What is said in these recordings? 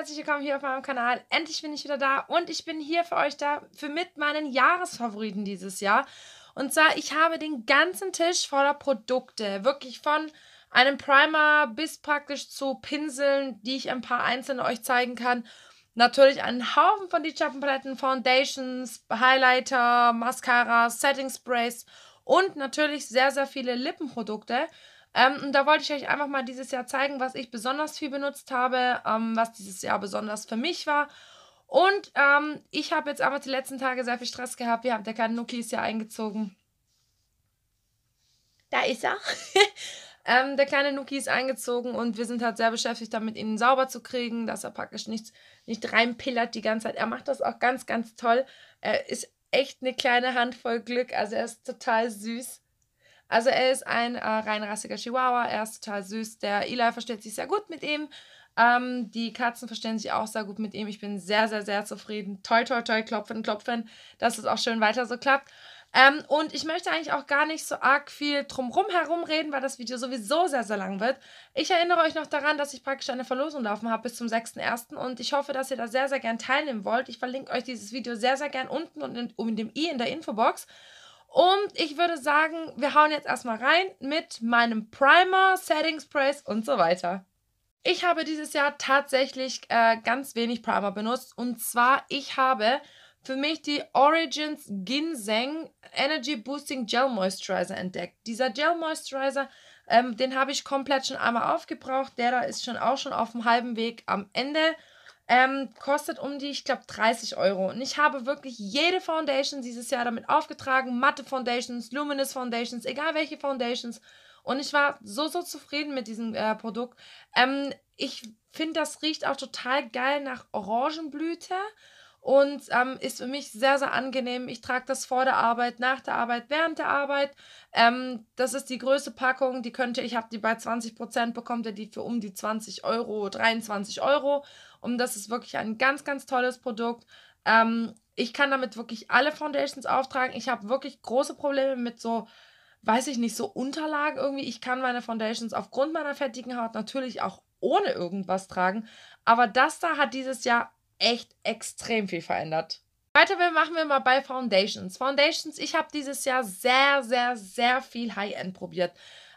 herzlich willkommen hier auf meinem Kanal. Endlich bin ich wieder da und ich bin hier für euch da für mit meinen Jahresfavoriten dieses Jahr. Und zwar, ich habe den ganzen Tisch voller Produkte. Wirklich von einem Primer bis praktisch zu Pinseln, die ich ein paar einzelne euch zeigen kann. Natürlich einen Haufen von Lidschattenpaletten, Foundations, Highlighter, Mascaras, Setting Sprays und natürlich sehr, sehr viele Lippenprodukte. Ähm, und da wollte ich euch einfach mal dieses Jahr zeigen, was ich besonders viel benutzt habe, ähm, was dieses Jahr besonders für mich war. Und ähm, ich habe jetzt einfach die letzten Tage sehr viel Stress gehabt. Wir haben der kleine Nuki ist ja eingezogen. Da ist er. Ähm, der kleine Nuki ist eingezogen und wir sind halt sehr beschäftigt damit, ihn sauber zu kriegen, dass er praktisch nichts, nicht reinpillert die ganze Zeit. Er macht das auch ganz, ganz toll. Er ist echt eine kleine Handvoll Glück. Also er ist total süß. Also er ist ein äh, rassiger Chihuahua, er ist total süß. Der Eli versteht sich sehr gut mit ihm. Ähm, die Katzen verstehen sich auch sehr gut mit ihm. Ich bin sehr, sehr, sehr zufrieden. Toi, toi, toi, klopfen, klopfen, dass es auch schön weiter so klappt. Ähm, und ich möchte eigentlich auch gar nicht so arg viel drumherum herum reden, weil das Video sowieso sehr, sehr lang wird. Ich erinnere euch noch daran, dass ich praktisch eine Verlosung laufen habe bis zum 6.1. Und ich hoffe, dass ihr da sehr, sehr gern teilnehmen wollt. Ich verlinke euch dieses Video sehr, sehr gern unten und in, um dem i in der Infobox. Und ich würde sagen, wir hauen jetzt erstmal rein mit meinem Primer, Setting Sprays und so weiter. Ich habe dieses Jahr tatsächlich äh, ganz wenig Primer benutzt. Und zwar, ich habe für mich die Origins Ginseng Energy Boosting Gel Moisturizer entdeckt. Dieser Gel Moisturizer, ähm, den habe ich komplett schon einmal aufgebraucht. Der da ist schon auch schon auf dem halben Weg am Ende. Ähm, kostet um die, ich glaube, 30 Euro. Und ich habe wirklich jede Foundation dieses Jahr damit aufgetragen. Matte Foundations, Luminous Foundations, egal welche Foundations. Und ich war so, so zufrieden mit diesem äh, Produkt. Ähm, ich finde, das riecht auch total geil nach Orangenblüte und ähm, ist für mich sehr, sehr angenehm. Ich trage das vor der Arbeit, nach der Arbeit, während der Arbeit. Ähm, das ist die größte Packung, die könnte ich, habe die bei 20% Prozent, bekommt ihr die für um die 20 Euro, 23 Euro und das ist wirklich ein ganz, ganz tolles Produkt. Ähm, ich kann damit wirklich alle Foundations auftragen. Ich habe wirklich große Probleme mit so, weiß ich nicht, so Unterlagen irgendwie. Ich kann meine Foundations aufgrund meiner fettigen Haut natürlich auch ohne irgendwas tragen. Aber das da hat dieses Jahr echt extrem viel verändert. Weiter machen wir mal bei Foundations. Foundations, ich habe dieses Jahr sehr, sehr, sehr viel High-End probiert.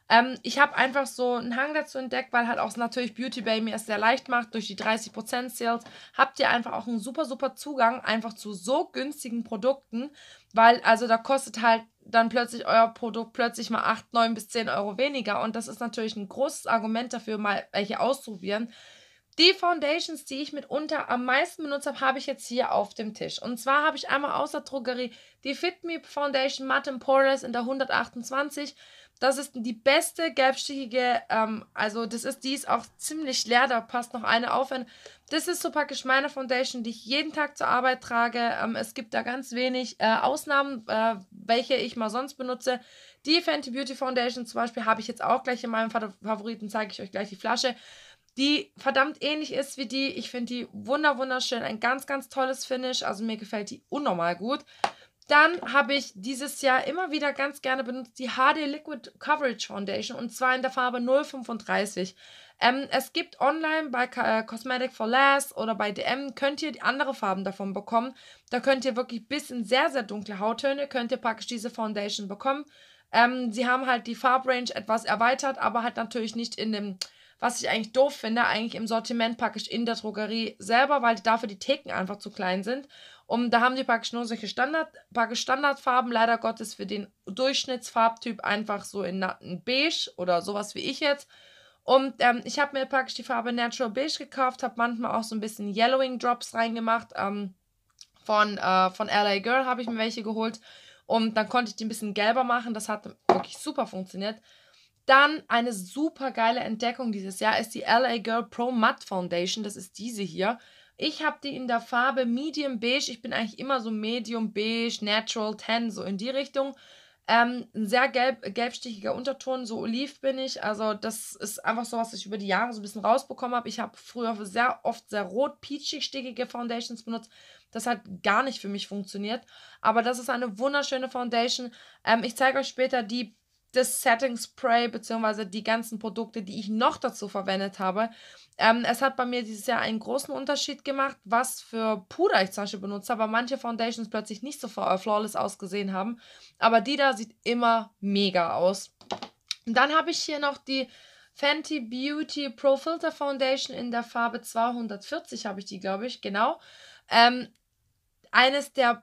Ähm, ich habe einfach so einen Hang dazu entdeckt, weil halt auch natürlich Beauty Bay mir es sehr leicht macht. Durch die 30% Sales habt ihr einfach auch einen super, super Zugang einfach zu so günstigen Produkten, weil also da kostet halt dann plötzlich euer Produkt plötzlich mal 8, 9 bis 10 Euro weniger. Und das ist natürlich ein großes Argument dafür, mal welche auszuprobieren, die Foundations, die ich mitunter am meisten benutzt habe, habe ich jetzt hier auf dem Tisch. Und zwar habe ich einmal aus der Drogerie die Fit Me Foundation Matte Poreless in der 128. Das ist die beste gelbstichige, ähm, also das ist, die ist auch ziemlich leer, da passt noch eine auf. Das ist so praktisch meine Foundation, die ich jeden Tag zur Arbeit trage. Ähm, es gibt da ganz wenig äh, Ausnahmen, äh, welche ich mal sonst benutze. Die Fenty Beauty Foundation zum Beispiel habe ich jetzt auch gleich in meinem Favoriten, zeige ich euch gleich die Flasche die verdammt ähnlich ist wie die. Ich finde die wunder wunderschön, ein ganz, ganz tolles Finish. Also mir gefällt die unnormal gut. Dann habe ich dieses Jahr immer wieder ganz gerne benutzt die HD Liquid Coverage Foundation und zwar in der Farbe 035. Ähm, es gibt online bei äh, Cosmetic for Less oder bei DM könnt ihr andere Farben davon bekommen. Da könnt ihr wirklich bis in sehr, sehr dunkle Hauttöne könnt ihr praktisch diese Foundation bekommen. Ähm, sie haben halt die Farbrange etwas erweitert, aber halt natürlich nicht in dem was ich eigentlich doof finde, eigentlich im Sortiment praktisch in der Drogerie selber, weil dafür die Theken einfach zu klein sind. Und da haben die praktisch nur solche Standard, praktisch Standardfarben, leider Gottes für den Durchschnittsfarbtyp einfach so in, in beige oder sowas wie ich jetzt. Und ähm, ich habe mir praktisch die Farbe Natural Beige gekauft, habe manchmal auch so ein bisschen Yellowing Drops reingemacht. Ähm, von, äh, von LA Girl habe ich mir welche geholt. Und dann konnte ich die ein bisschen gelber machen. Das hat wirklich super funktioniert. Dann eine super geile Entdeckung dieses Jahr ist die LA Girl Pro Matte Foundation. Das ist diese hier. Ich habe die in der Farbe Medium Beige. Ich bin eigentlich immer so Medium Beige, Natural Tan, so in die Richtung. Ähm, ein sehr gelb, gelbstichiger Unterton, so oliv bin ich. Also, das ist einfach so, was ich über die Jahre so ein bisschen rausbekommen habe. Ich habe früher sehr oft sehr rot-peachig-stickige Foundations benutzt. Das hat gar nicht für mich funktioniert. Aber das ist eine wunderschöne Foundation. Ähm, ich zeige euch später die das Setting Spray beziehungsweise die ganzen Produkte, die ich noch dazu verwendet habe. Ähm, es hat bei mir dieses Jahr einen großen Unterschied gemacht, was für Puder ich zum Beispiel benutze, habe, weil manche Foundations plötzlich nicht so flawless ausgesehen haben. Aber die da sieht immer mega aus. Und dann habe ich hier noch die Fenty Beauty Pro Filter Foundation in der Farbe 240 habe ich die, glaube ich, genau. Ähm, eines der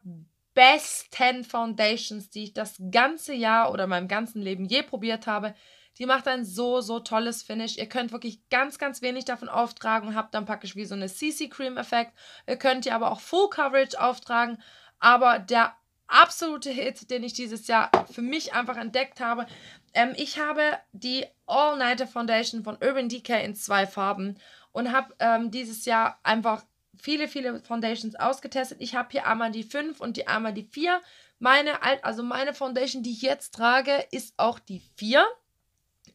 besten Foundations, die ich das ganze Jahr oder meinem ganzen Leben je probiert habe. Die macht ein so, so tolles Finish. Ihr könnt wirklich ganz, ganz wenig davon auftragen und habt dann praktisch wie so eine CC-Cream-Effekt. Ihr könnt ihr aber auch Full Coverage auftragen. Aber der absolute Hit, den ich dieses Jahr für mich einfach entdeckt habe. Ähm, ich habe die All Nighter Foundation von Urban Decay in zwei Farben und habe ähm, dieses Jahr einfach viele, viele Foundations ausgetestet. Ich habe hier einmal die 5 und die einmal die 4. Meine, also meine Foundation, die ich jetzt trage, ist auch die 4.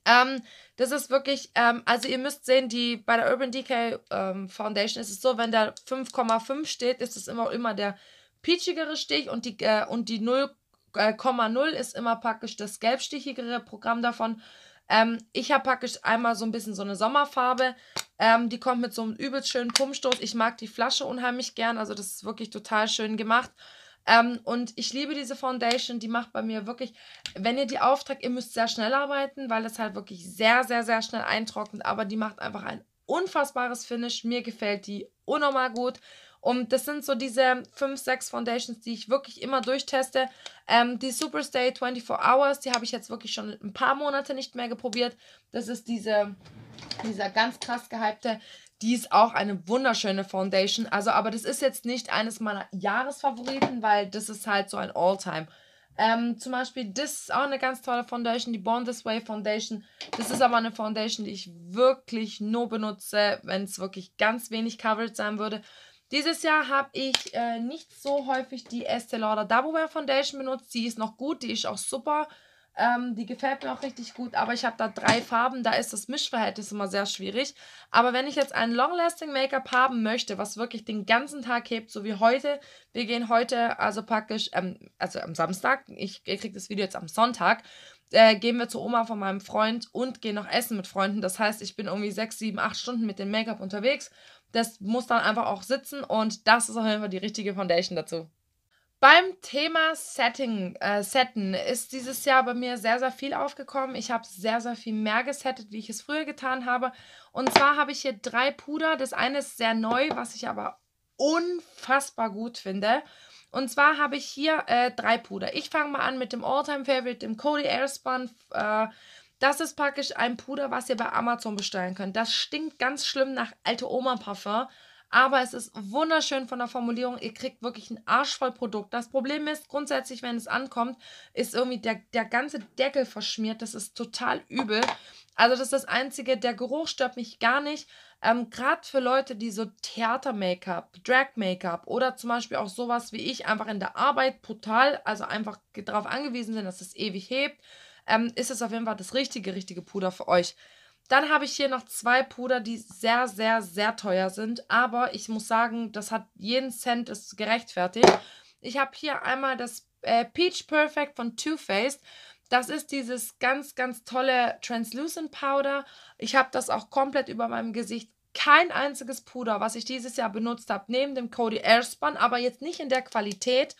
Ähm, das ist wirklich, ähm, also ihr müsst sehen, die, bei der Urban Decay ähm, Foundation ist es so, wenn da 5,5 steht, ist es immer, immer der peachigere Stich und die, äh, die 0,0 äh, ist immer praktisch das gelbstichigere Programm davon. Ähm, ich habe praktisch einmal so ein bisschen so eine Sommerfarbe. Ähm, die kommt mit so einem übelst schönen Pumpstoß. Ich mag die Flasche unheimlich gern. Also das ist wirklich total schön gemacht. Ähm, und ich liebe diese Foundation. Die macht bei mir wirklich, wenn ihr die auftragt, ihr müsst sehr schnell arbeiten, weil das halt wirklich sehr, sehr, sehr schnell eintrocknet. Aber die macht einfach ein unfassbares Finish. Mir gefällt die unnormal gut. Und das sind so diese 5, 6 Foundations, die ich wirklich immer durchteste. Ähm, die Superstay 24 Hours, die habe ich jetzt wirklich schon ein paar Monate nicht mehr geprobiert. Das ist diese, dieser ganz krass gehypte. Die ist auch eine wunderschöne Foundation. Also, aber das ist jetzt nicht eines meiner Jahresfavoriten, weil das ist halt so ein Alltime. Ähm, zum Beispiel, das ist auch eine ganz tolle Foundation, die Born This Way Foundation. Das ist aber eine Foundation, die ich wirklich nur benutze, wenn es wirklich ganz wenig Coverage sein würde. Dieses Jahr habe ich äh, nicht so häufig die Estee Lauder Double Wear Foundation benutzt. Die ist noch gut, die ist auch super. Ähm, die gefällt mir auch richtig gut, aber ich habe da drei Farben, da ist das Mischverhältnis immer sehr schwierig. Aber wenn ich jetzt ein Long-Lasting Make-up haben möchte, was wirklich den ganzen Tag hebt, so wie heute, wir gehen heute, also praktisch, ähm, also am Samstag, ich, ich kriege das Video jetzt am Sonntag, äh, gehen wir zur Oma von meinem Freund und gehen noch essen mit Freunden. Das heißt, ich bin irgendwie sechs, sieben, acht Stunden mit dem Make-up unterwegs das muss dann einfach auch sitzen und das ist auf jeden Fall die richtige Foundation dazu. Beim Thema Setting, äh, Setten ist dieses Jahr bei mir sehr, sehr viel aufgekommen. Ich habe sehr, sehr viel mehr gesettet, wie ich es früher getan habe. Und zwar habe ich hier drei Puder. Das eine ist sehr neu, was ich aber unfassbar gut finde. Und zwar habe ich hier äh, drei Puder. Ich fange mal an mit dem All-Time-Favorite, dem Cody Airspun äh, das ist praktisch ein Puder, was ihr bei Amazon bestellen könnt. Das stinkt ganz schlimm nach alte Oma-Parfum. Aber es ist wunderschön von der Formulierung. Ihr kriegt wirklich ein arschvoll Produkt. Das Problem ist, grundsätzlich, wenn es ankommt, ist irgendwie der, der ganze Deckel verschmiert. Das ist total übel. Also, das ist das Einzige. Der Geruch stört mich gar nicht. Ähm, Gerade für Leute, die so Theater-Make-up, Drag-Make-up oder zum Beispiel auch sowas wie ich einfach in der Arbeit brutal, also einfach darauf angewiesen sind, dass es ewig hebt ähm, ist es auf jeden Fall das richtige, richtige Puder für euch. Dann habe ich hier noch zwei Puder, die sehr, sehr, sehr teuer sind. Aber ich muss sagen, das hat jeden Cent ist gerechtfertigt. Ich habe hier einmal das äh, Peach Perfect von Too Faced. Das ist dieses ganz, ganz tolle Translucent Powder. Ich habe das auch komplett über meinem Gesicht. Kein einziges Puder, was ich dieses Jahr benutzt habe, neben dem Cody Airspun, aber jetzt nicht in der Qualität,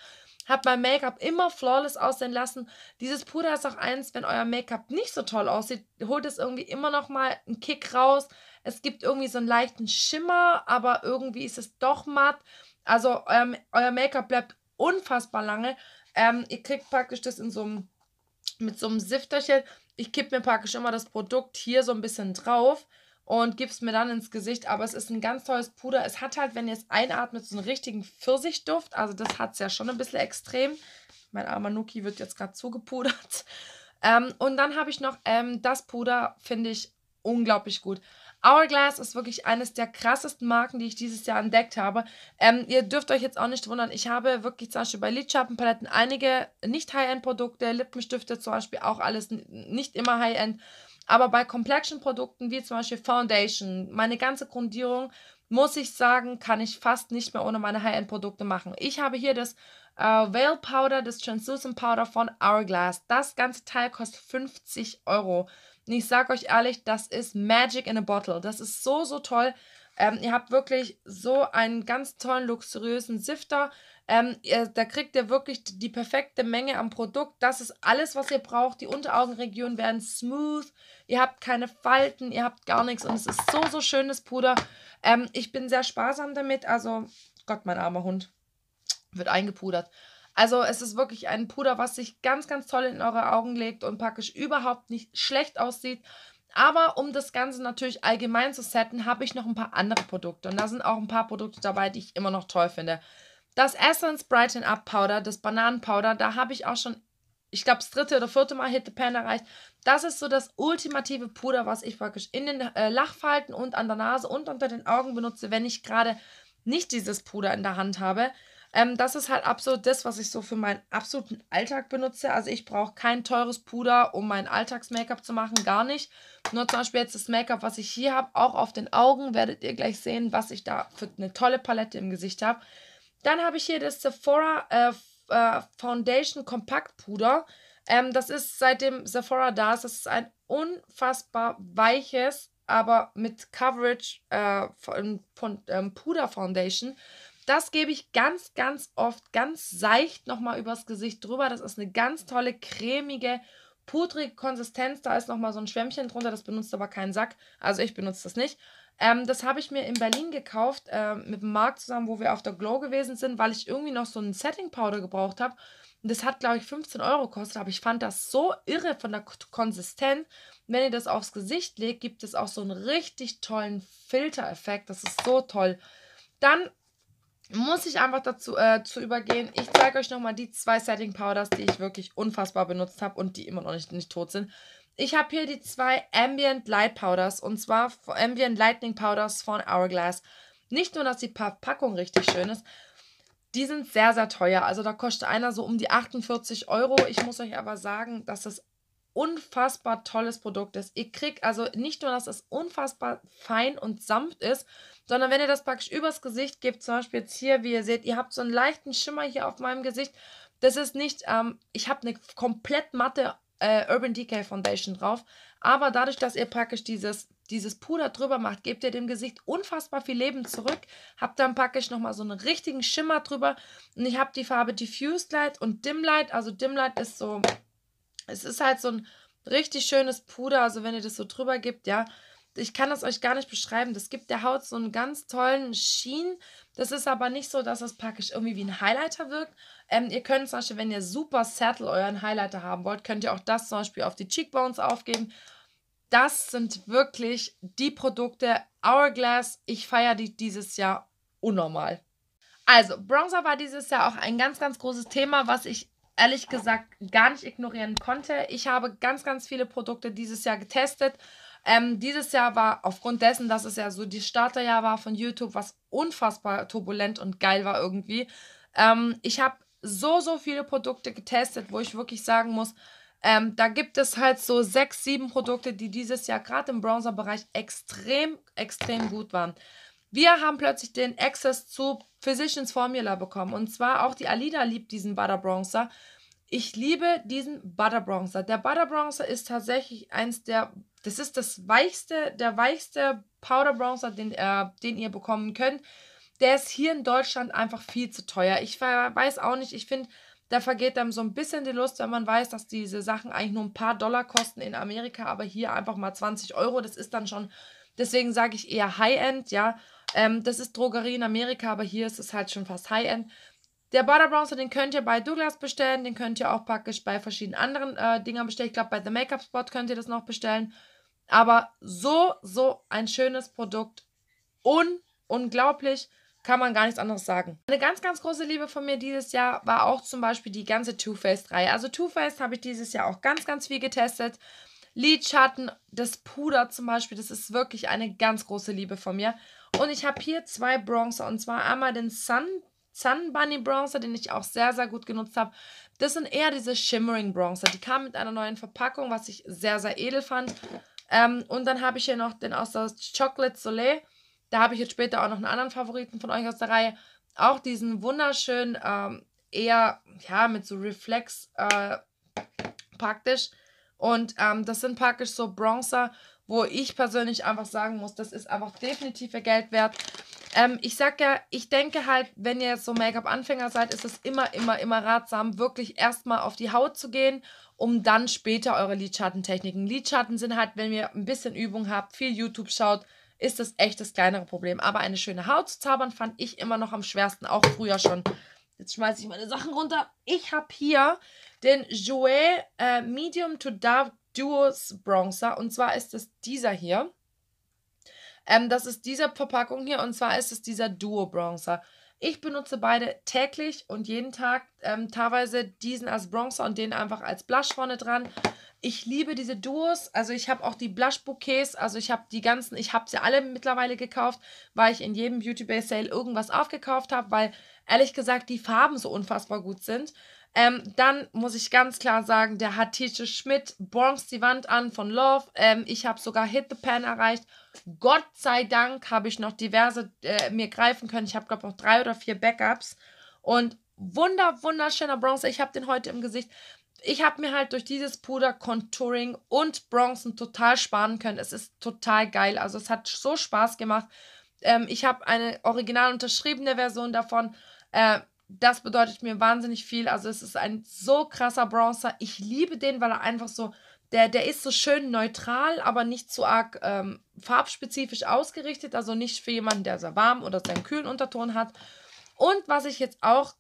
hab mein Make-up immer flawless aussehen lassen. Dieses Puder ist auch eins, wenn euer Make-up nicht so toll aussieht, holt es irgendwie immer noch mal einen Kick raus. Es gibt irgendwie so einen leichten Schimmer, aber irgendwie ist es doch matt. Also euer, ähm, euer Make-up bleibt unfassbar lange. Ähm, ihr kriegt praktisch das in so einem, mit so einem Sifterchen. Ich kipp mir praktisch immer das Produkt hier so ein bisschen drauf und gibst mir dann ins Gesicht. Aber es ist ein ganz tolles Puder. Es hat halt, wenn ihr es einatmet, so einen richtigen Pfirsichduft. Also das hat es ja schon ein bisschen extrem. Mein armer Nuki wird jetzt gerade zugepudert. Ähm, und dann habe ich noch ähm, das Puder, finde ich unglaublich gut. Hourglass ist wirklich eines der krassesten Marken, die ich dieses Jahr entdeckt habe. Ähm, ihr dürft euch jetzt auch nicht wundern, ich habe wirklich zum Beispiel bei Lidschattenpaletten einige nicht High-End-Produkte, Lippenstifte zum Beispiel auch alles nicht immer High-End. Aber bei komplexen Produkten wie zum Beispiel Foundation, meine ganze Grundierung, muss ich sagen, kann ich fast nicht mehr ohne meine High-End-Produkte machen. Ich habe hier das äh, Veil Powder, das Translucent Powder von Hourglass. Das ganze Teil kostet 50 Euro. Und ich sage euch ehrlich, das ist Magic in a Bottle. Das ist so, so toll. Ähm, ihr habt wirklich so einen ganz tollen, luxuriösen Sifter. Ähm, ihr, da kriegt ihr wirklich die perfekte Menge am Produkt. Das ist alles, was ihr braucht. Die Unteraugenregionen werden smooth. Ihr habt keine Falten, ihr habt gar nichts. Und es ist so, so schönes Puder. Ähm, ich bin sehr sparsam damit. Also, Gott, mein armer Hund wird eingepudert. Also es ist wirklich ein Puder, was sich ganz, ganz toll in eure Augen legt und praktisch überhaupt nicht schlecht aussieht. Aber um das Ganze natürlich allgemein zu setten, habe ich noch ein paar andere Produkte. Und da sind auch ein paar Produkte dabei, die ich immer noch toll finde. Das Essence Brighten Up Powder, das Bananenpowder, da habe ich auch schon, ich glaube, das dritte oder vierte Mal Hit the Pan erreicht. Das ist so das ultimative Puder, was ich praktisch in den äh, Lachfalten und an der Nase und unter den Augen benutze, wenn ich gerade nicht dieses Puder in der Hand habe. Ähm, das ist halt absolut das, was ich so für meinen absoluten Alltag benutze. Also ich brauche kein teures Puder, um mein Alltags-Make-up zu machen, gar nicht. Nur zum Beispiel jetzt das Make-up, was ich hier habe, auch auf den Augen, werdet ihr gleich sehen, was ich da für eine tolle Palette im Gesicht habe. Dann habe ich hier das Sephora äh, äh Foundation Kompakt Puder. Ähm, das ist seitdem Sephora da ist, das ist ein unfassbar weiches, aber mit Coverage äh, von, von ähm, Puder Foundation. Das gebe ich ganz, ganz oft ganz seicht nochmal übers Gesicht drüber. Das ist eine ganz tolle, cremige, pudrige Konsistenz. Da ist nochmal so ein Schwämmchen drunter. Das benutzt aber kein Sack. Also ich benutze das nicht. Ähm, das habe ich mir in Berlin gekauft äh, mit dem Markt zusammen, wo wir auf der Glow gewesen sind, weil ich irgendwie noch so einen Setting Powder gebraucht habe. Und das hat, glaube ich, 15 Euro gekostet. Aber ich fand das so irre von der Konsistenz. Wenn ihr das aufs Gesicht legt, gibt es auch so einen richtig tollen Filtereffekt. Das ist so toll. Dann muss ich einfach dazu äh, zu übergehen. Ich zeige euch nochmal die zwei Setting Powders, die ich wirklich unfassbar benutzt habe und die immer noch nicht, nicht tot sind. Ich habe hier die zwei Ambient Light Powders und zwar Ambient Lightning Powders von Hourglass. Nicht nur, dass die Packung richtig schön ist, die sind sehr, sehr teuer. Also da kostet einer so um die 48 Euro. Ich muss euch aber sagen, dass das unfassbar tolles Produkt ist. Ihr kriegt also nicht nur, dass es unfassbar fein und sanft ist, sondern wenn ihr das praktisch übers Gesicht gebt, zum Beispiel jetzt hier, wie ihr seht, ihr habt so einen leichten Schimmer hier auf meinem Gesicht. Das ist nicht, ähm, ich habe eine komplett matte äh, Urban Decay Foundation drauf, aber dadurch, dass ihr praktisch dieses dieses Puder drüber macht, gebt ihr dem Gesicht unfassbar viel Leben zurück. Habt dann praktisch nochmal so einen richtigen Schimmer drüber. Und ich habe die Farbe Diffused Light und Dim Light. Also Dim Light ist so es ist halt so ein richtig schönes Puder, also wenn ihr das so drüber gibt, ja. Ich kann das euch gar nicht beschreiben. Das gibt der Haut so einen ganz tollen Sheen. Das ist aber nicht so, dass das praktisch irgendwie wie ein Highlighter wirkt. Ähm, ihr könnt zum Beispiel, wenn ihr super Settle euren Highlighter haben wollt, könnt ihr auch das zum Beispiel auf die Cheekbones aufgeben. Das sind wirklich die Produkte. Hourglass, ich feiere die dieses Jahr unnormal. Also, Bronzer war dieses Jahr auch ein ganz, ganz großes Thema, was ich ehrlich gesagt gar nicht ignorieren konnte. Ich habe ganz, ganz viele Produkte dieses Jahr getestet. Ähm, dieses Jahr war aufgrund dessen, dass es ja so die Starterjahr war von YouTube, was unfassbar turbulent und geil war irgendwie. Ähm, ich habe so, so viele Produkte getestet, wo ich wirklich sagen muss, ähm, da gibt es halt so sechs, sieben Produkte, die dieses Jahr gerade im Browser-Bereich extrem, extrem gut waren. Wir haben plötzlich den Access zu Physicians Formula bekommen. Und zwar auch die Alida liebt diesen Butter Bronzer. Ich liebe diesen Butter Bronzer. Der Butter Bronzer ist tatsächlich eins der, das ist das weichste, der weichste Powder Bronzer, den, äh, den ihr bekommen könnt. Der ist hier in Deutschland einfach viel zu teuer. Ich weiß auch nicht, ich finde, da vergeht einem so ein bisschen die Lust, wenn man weiß, dass diese Sachen eigentlich nur ein paar Dollar kosten in Amerika, aber hier einfach mal 20 Euro. Das ist dann schon Deswegen sage ich eher High-End, ja. Ähm, das ist Drogerie in Amerika, aber hier ist es halt schon fast High-End. Der Butter Bronzer, den könnt ihr bei Douglas bestellen, den könnt ihr auch praktisch bei verschiedenen anderen äh, Dingern bestellen. Ich glaube, bei The Make-up Spot könnt ihr das noch bestellen. Aber so, so ein schönes Produkt. Un unglaublich, kann man gar nichts anderes sagen. Eine ganz, ganz große Liebe von mir dieses Jahr war auch zum Beispiel die ganze Too Faced-Reihe. Also Too Faced habe ich dieses Jahr auch ganz, ganz viel getestet. Lidschatten, das Puder zum Beispiel, das ist wirklich eine ganz große Liebe von mir. Und ich habe hier zwei Bronzer und zwar einmal den Sun, Sun Bunny Bronzer, den ich auch sehr, sehr gut genutzt habe. Das sind eher diese Shimmering Bronzer. Die kamen mit einer neuen Verpackung, was ich sehr, sehr edel fand. Ähm, und dann habe ich hier noch den aus der Chocolate Soleil. Da habe ich jetzt später auch noch einen anderen Favoriten von euch aus der Reihe. Auch diesen wunderschönen, ähm, eher ja, mit so Reflex äh, praktisch und ähm, das sind praktisch so Bronzer, wo ich persönlich einfach sagen muss, das ist einfach definitiv ihr Geld wert. Ähm, ich sag ja, ich denke halt, wenn ihr so Make-up-Anfänger seid, ist es immer, immer, immer ratsam, wirklich erstmal auf die Haut zu gehen, um dann später eure Lidschattentechniken. Lidschatten sind halt, wenn ihr ein bisschen Übung habt, viel YouTube schaut, ist das echt das kleinere Problem. Aber eine schöne Haut zu zaubern, fand ich immer noch am schwersten, auch früher schon. Jetzt schmeiße ich meine Sachen runter. Ich habe hier den Jouet äh, Medium to Dark Duos Bronzer. Und zwar ist es dieser hier. Ähm, das ist diese Verpackung hier und zwar ist es dieser Duo Bronzer. Ich benutze beide täglich und jeden Tag ähm, teilweise diesen als Bronzer und den einfach als Blush vorne dran. Ich liebe diese Duos, also ich habe auch die Blush-Bouquets, also ich habe die ganzen, ich habe sie alle mittlerweile gekauft, weil ich in jedem Beauty Bay Sale irgendwas aufgekauft habe, weil ehrlich gesagt die Farben so unfassbar gut sind. Ähm, dann muss ich ganz klar sagen, der hat Tietje Schmidt Bronx die Wand an von Love. Ähm, ich habe sogar Hit the Pan erreicht. Gott sei Dank habe ich noch diverse äh, mir greifen können. Ich habe, glaube ich, noch drei oder vier Backups. Und wunder, wunderschöner Bronzer. Ich habe den heute im Gesicht. Ich habe mir halt durch dieses Puder Contouring und Bronzen total sparen können. Es ist total geil. Also es hat so Spaß gemacht. Ähm, ich habe eine original unterschriebene Version davon. Äh, das bedeutet mir wahnsinnig viel. Also es ist ein so krasser Bronzer. Ich liebe den, weil er einfach so, der, der ist so schön neutral, aber nicht zu arg ähm, farbspezifisch ausgerichtet. Also nicht für jemanden, der sehr warm oder seinen kühlen Unterton hat. Und was ich jetzt auch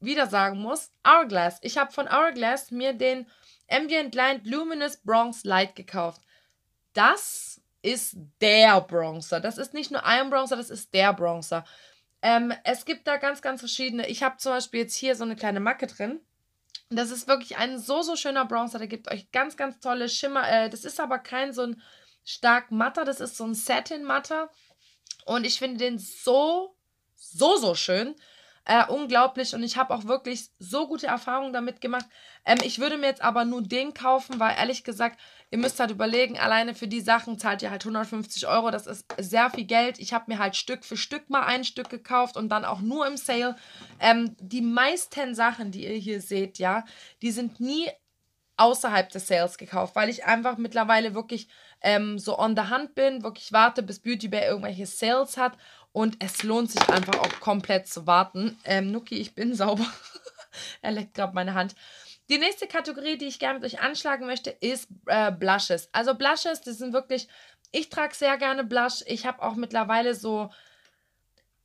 wieder sagen muss, Hourglass. Ich habe von Hourglass mir den Ambient Light Luminous Bronze Light gekauft. Das ist der Bronzer. Das ist nicht nur ein Bronzer, das ist der Bronzer. Ähm, es gibt da ganz, ganz verschiedene. Ich habe zum Beispiel jetzt hier so eine kleine Macke drin. Das ist wirklich ein so, so schöner Bronzer. Der gibt euch ganz, ganz tolle Schimmer. Äh, das ist aber kein so ein stark matter. Das ist so ein Satin-Matter. Und ich finde den so, so, so schön. Äh, unglaublich. Und ich habe auch wirklich so gute Erfahrungen damit gemacht. Ähm, ich würde mir jetzt aber nur den kaufen, weil ehrlich gesagt, Ihr müsst halt überlegen, alleine für die Sachen zahlt ihr halt 150 Euro. Das ist sehr viel Geld. Ich habe mir halt Stück für Stück mal ein Stück gekauft und dann auch nur im Sale. Ähm, die meisten Sachen, die ihr hier seht, ja, die sind nie außerhalb des Sales gekauft, weil ich einfach mittlerweile wirklich ähm, so on the hand bin, wirklich warte, bis Beauty Bear irgendwelche Sales hat und es lohnt sich einfach auch komplett zu warten. Ähm, Nuki, ich bin sauber. er leckt gerade meine Hand. Die nächste Kategorie, die ich gerne mit euch anschlagen möchte, ist äh, Blushes. Also Blushes, die sind wirklich, ich trage sehr gerne Blush. Ich habe auch mittlerweile so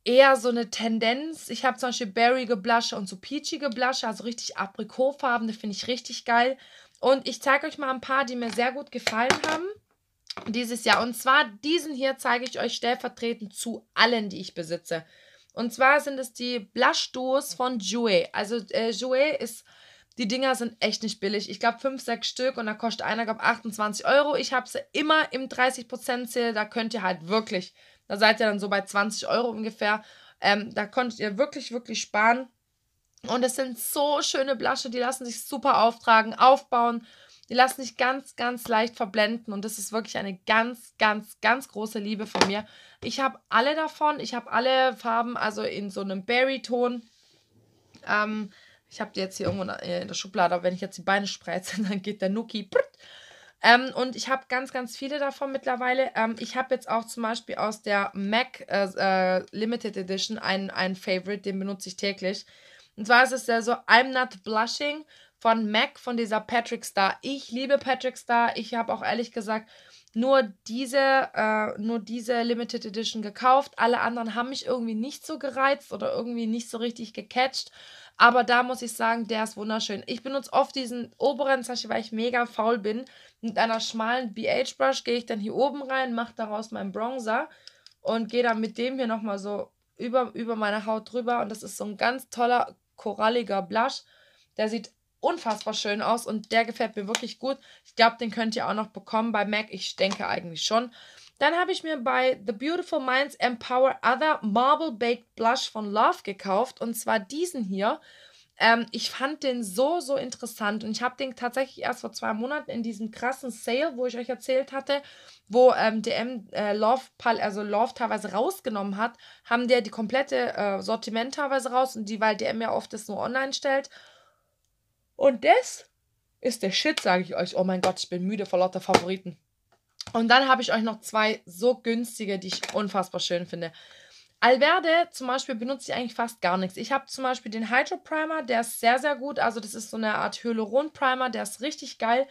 eher so eine Tendenz. Ich habe zum Beispiel Berry Blushe und so Peachy Blushe, also richtig aprikotfarbene, finde ich richtig geil. Und ich zeige euch mal ein paar, die mir sehr gut gefallen haben dieses Jahr. Und zwar diesen hier zeige ich euch stellvertretend zu allen, die ich besitze. Und zwar sind es die Blush Duos von Jouer. Also äh, Jouer ist die Dinger sind echt nicht billig. Ich glaube, fünf, sechs Stück und da kostet einer, glaube 28 Euro. Ich habe sie immer im 30%-Sale. Da könnt ihr halt wirklich, da seid ihr dann so bei 20 Euro ungefähr. Ähm, da konntet ihr wirklich, wirklich sparen. Und es sind so schöne Blasche, die lassen sich super auftragen, aufbauen. Die lassen sich ganz, ganz leicht verblenden. Und das ist wirklich eine ganz, ganz, ganz große Liebe von mir. Ich habe alle davon. Ich habe alle Farben, also in so einem Berry-Ton. Ähm, ich habe die jetzt hier irgendwo in der Schublade, aber wenn ich jetzt die Beine spreize, dann geht der Nuki. Ähm, und ich habe ganz, ganz viele davon mittlerweile. Ähm, ich habe jetzt auch zum Beispiel aus der MAC äh, äh, Limited Edition einen, einen Favorite, den benutze ich täglich. Und zwar ist es der so I'm Not Blushing von MAC, von dieser Patrick Star. Ich liebe Patrick Star. Ich habe auch ehrlich gesagt nur diese, äh, nur diese Limited Edition gekauft. Alle anderen haben mich irgendwie nicht so gereizt oder irgendwie nicht so richtig gecatcht. Aber da muss ich sagen, der ist wunderschön. Ich benutze oft diesen oberen, zum weil ich mega faul bin. Mit einer schmalen BH Brush gehe ich dann hier oben rein, mache daraus meinen Bronzer und gehe dann mit dem hier nochmal so über, über meine Haut drüber. Und das ist so ein ganz toller, koralliger Blush. Der sieht unfassbar schön aus und der gefällt mir wirklich gut. Ich glaube, den könnt ihr auch noch bekommen bei MAC. Ich denke eigentlich schon. Dann habe ich mir bei The Beautiful Minds Empower Other Marble Baked Blush von Love gekauft und zwar diesen hier. Ähm, ich fand den so, so interessant und ich habe den tatsächlich erst vor zwei Monaten in diesem krassen Sale, wo ich euch erzählt hatte, wo ähm, DM äh, Love, also Love teilweise rausgenommen hat, haben der die komplette äh, Sortiment teilweise raus und die, weil DM ja oft das nur online stellt, und das ist der Shit, sage ich euch. Oh mein Gott, ich bin müde vor lauter Favoriten. Und dann habe ich euch noch zwei so günstige, die ich unfassbar schön finde. Alverde zum Beispiel benutze ich eigentlich fast gar nichts. Ich habe zum Beispiel den Hydro Primer, der ist sehr, sehr gut. Also das ist so eine Art Hyaluron Primer, der ist richtig geil.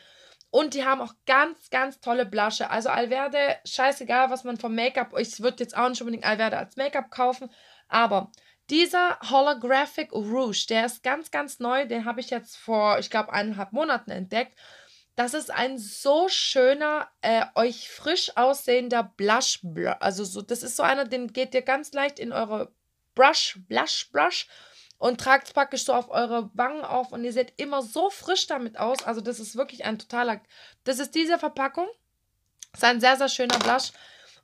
Und die haben auch ganz, ganz tolle Blasche. Also Alverde, scheißegal, was man vom Make-up, ich würde jetzt auch nicht unbedingt Alverde als Make-up kaufen, aber dieser Holographic Rouge, der ist ganz, ganz neu. Den habe ich jetzt vor, ich glaube, eineinhalb Monaten entdeckt. Das ist ein so schöner, äh, euch frisch aussehender Blush. Also so, das ist so einer, den geht ihr ganz leicht in eure Brush, Blush, Brush und tragt es praktisch so auf eure Wangen auf und ihr seht immer so frisch damit aus. Also das ist wirklich ein totaler, das ist diese Verpackung. Das ist ein sehr, sehr schöner Blush.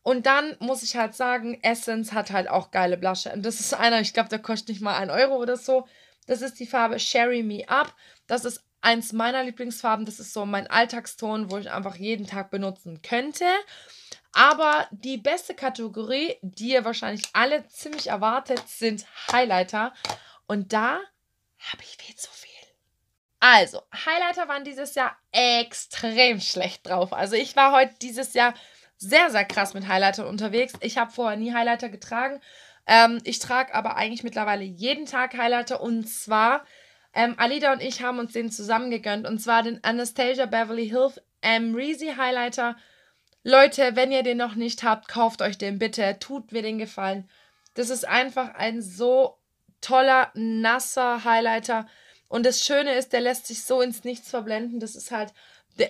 Und dann muss ich halt sagen, Essence hat halt auch geile Blasche. Und das ist einer, ich glaube, der kostet nicht mal einen Euro oder so. Das ist die Farbe Sherry Me Up. Das ist eins meiner Lieblingsfarben. Das ist so mein Alltagston, wo ich einfach jeden Tag benutzen könnte. Aber die beste Kategorie, die ihr wahrscheinlich alle ziemlich erwartet, sind Highlighter. Und da habe ich viel zu viel. Also, Highlighter waren dieses Jahr extrem schlecht drauf. Also, ich war heute dieses Jahr sehr, sehr krass mit Highlightern unterwegs. Ich habe vorher nie Highlighter getragen. Ähm, ich trage aber eigentlich mittlerweile jeden Tag Highlighter und zwar, ähm, Alida und ich haben uns den zusammengegönnt und zwar den Anastasia Beverly Hills Amrezy Highlighter. Leute, wenn ihr den noch nicht habt, kauft euch den bitte. Tut mir den Gefallen. Das ist einfach ein so toller, nasser Highlighter. Und das Schöne ist, der lässt sich so ins Nichts verblenden. Das ist halt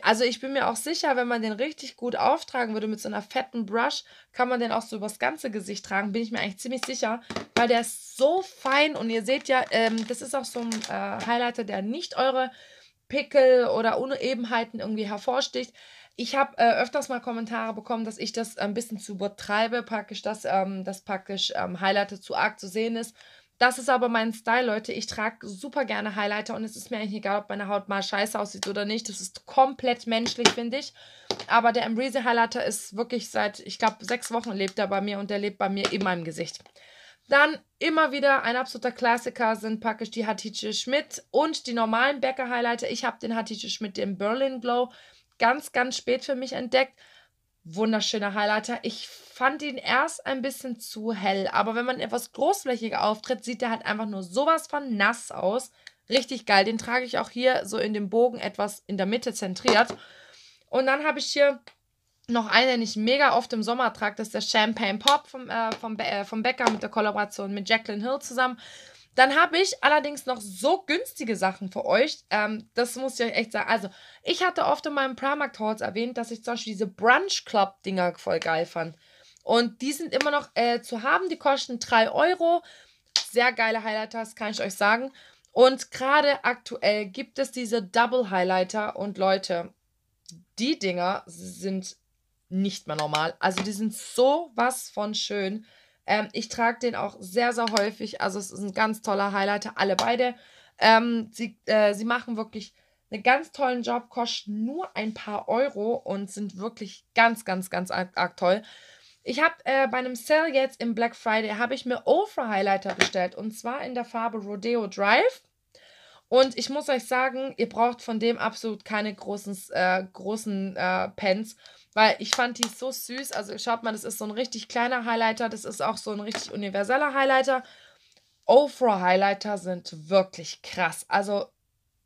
also ich bin mir auch sicher, wenn man den richtig gut auftragen würde mit so einer fetten Brush, kann man den auch so übers ganze Gesicht tragen, bin ich mir eigentlich ziemlich sicher, weil der ist so fein und ihr seht ja, ähm, das ist auch so ein äh, Highlighter, der nicht eure Pickel oder Unebenheiten irgendwie hervorsticht. Ich habe äh, öfters mal Kommentare bekommen, dass ich das ein bisschen zu übertreibe, praktisch, dass, ähm, dass praktisch ähm, Highlighter zu arg zu sehen ist das ist aber mein Style, Leute. Ich trage super gerne Highlighter und es ist mir eigentlich egal, ob meine Haut mal scheiße aussieht oder nicht. Das ist komplett menschlich, finde ich. Aber der Embreze Highlighter ist wirklich seit, ich glaube, sechs Wochen lebt er bei mir und der lebt bei mir in meinem Gesicht. Dann immer wieder ein absoluter Klassiker sind praktisch die Hatice Schmidt und die normalen Bäcker Highlighter. Ich habe den Hatice Schmidt, den Berlin Glow, ganz, ganz spät für mich entdeckt wunderschöner Highlighter. Ich fand ihn erst ein bisschen zu hell, aber wenn man etwas großflächiger auftritt, sieht er halt einfach nur sowas von nass aus. Richtig geil. Den trage ich auch hier so in dem Bogen etwas in der Mitte zentriert. Und dann habe ich hier noch einen, den ich mega oft im Sommer trage. Das ist der Champagne Pop vom, äh, vom, äh, vom Bäcker mit der Kollaboration mit Jacqueline Hill zusammen. Dann habe ich allerdings noch so günstige Sachen für euch. Ähm, das muss ich euch echt sagen. Also, ich hatte oft in meinem Primark-Hauls erwähnt, dass ich zum Beispiel diese Brunch Club-Dinger voll geil fand. Und die sind immer noch äh, zu haben. Die kosten 3 Euro. Sehr geile Highlighters, kann ich euch sagen. Und gerade aktuell gibt es diese Double Highlighter. Und Leute, die Dinger sind nicht mehr normal. Also, die sind sowas von schön. Ähm, ich trage den auch sehr, sehr häufig. Also es ist ein ganz toller Highlighter, alle beide. Ähm, sie, äh, sie machen wirklich einen ganz tollen Job, kosten nur ein paar Euro und sind wirklich ganz, ganz, ganz arg, arg toll. Ich habe äh, bei einem Sale jetzt im Black Friday, habe ich mir Ofra Highlighter bestellt und zwar in der Farbe Rodeo Drive. Und ich muss euch sagen, ihr braucht von dem absolut keine großen, äh, großen äh, Pens weil ich fand die so süß. Also schaut mal, das ist so ein richtig kleiner Highlighter, das ist auch so ein richtig universeller Highlighter. Ofra Highlighter sind wirklich krass. Also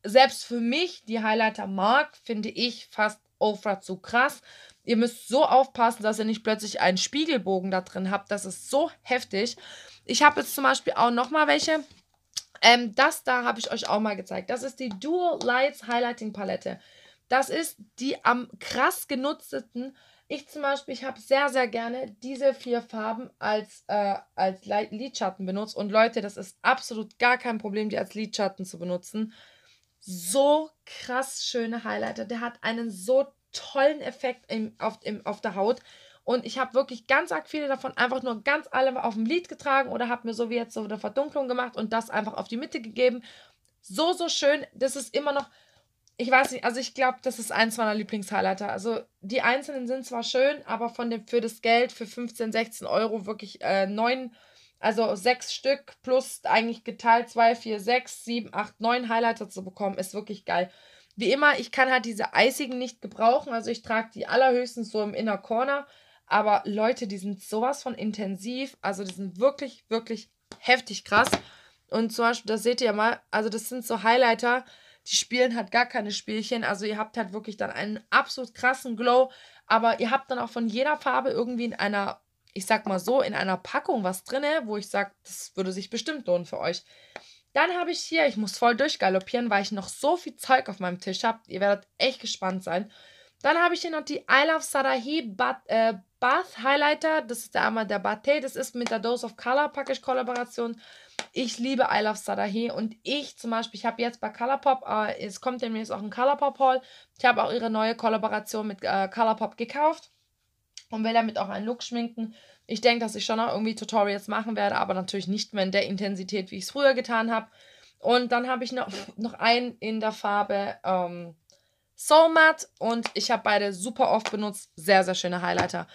selbst für mich, die Highlighter mag, finde ich fast Ofra zu krass. Ihr müsst so aufpassen, dass ihr nicht plötzlich einen Spiegelbogen da drin habt. Das ist so heftig. Ich habe jetzt zum Beispiel auch nochmal welche. Ähm, das da habe ich euch auch mal gezeigt. Das ist die Dual Lights Highlighting Palette. Das ist die am krass genutzten. Ich zum Beispiel, ich habe sehr, sehr gerne diese vier Farben als, äh, als Lidschatten benutzt. Und Leute, das ist absolut gar kein Problem, die als Lidschatten zu benutzen. So krass schöne Highlighter. Der hat einen so tollen Effekt im, auf, im, auf der Haut. Und ich habe wirklich ganz arg viele davon einfach nur ganz alle auf dem Lid getragen oder habe mir so wie jetzt so eine Verdunklung gemacht und das einfach auf die Mitte gegeben. So, so schön. Das ist immer noch ich weiß nicht, also ich glaube, das ist eins meiner Lieblingshighlighter. Also die einzelnen sind zwar schön, aber von dem für das Geld für 15, 16 Euro wirklich äh, neun, also sechs Stück plus eigentlich geteilt zwei, vier, sechs, sieben, acht, neun Highlighter zu bekommen, ist wirklich geil. Wie immer, ich kann halt diese eisigen nicht gebrauchen. Also ich trage die allerhöchstens so im Inner Corner. Aber Leute, die sind sowas von intensiv. Also die sind wirklich, wirklich heftig krass. Und zum Beispiel, das seht ihr mal, also das sind so Highlighter die spielen halt gar keine Spielchen. Also ihr habt halt wirklich dann einen absolut krassen Glow. Aber ihr habt dann auch von jeder Farbe irgendwie in einer, ich sag mal so, in einer Packung was drin, wo ich sag, das würde sich bestimmt lohnen für euch. Dann habe ich hier, ich muss voll durchgaloppieren, weil ich noch so viel Zeug auf meinem Tisch habe. Ihr werdet echt gespannt sein. Dann habe ich hier noch die I Love Sarahi Bath, äh, Bath Highlighter. Das ist der einmal der Bathé. Das ist mit der Dose of Color Package Kollaboration ich liebe I Love Sadahe und ich zum Beispiel, ich habe jetzt bei Colourpop, äh, es kommt demnächst auch ein Colourpop Haul, ich habe auch ihre neue Kollaboration mit äh, Colourpop gekauft und will damit auch einen Look schminken. Ich denke, dass ich schon noch irgendwie Tutorials machen werde, aber natürlich nicht mehr in der Intensität, wie ich es früher getan habe. Und dann habe ich noch, noch einen in der Farbe ähm, Soul Matte und ich habe beide super oft benutzt. Sehr, sehr schöne Highlighter.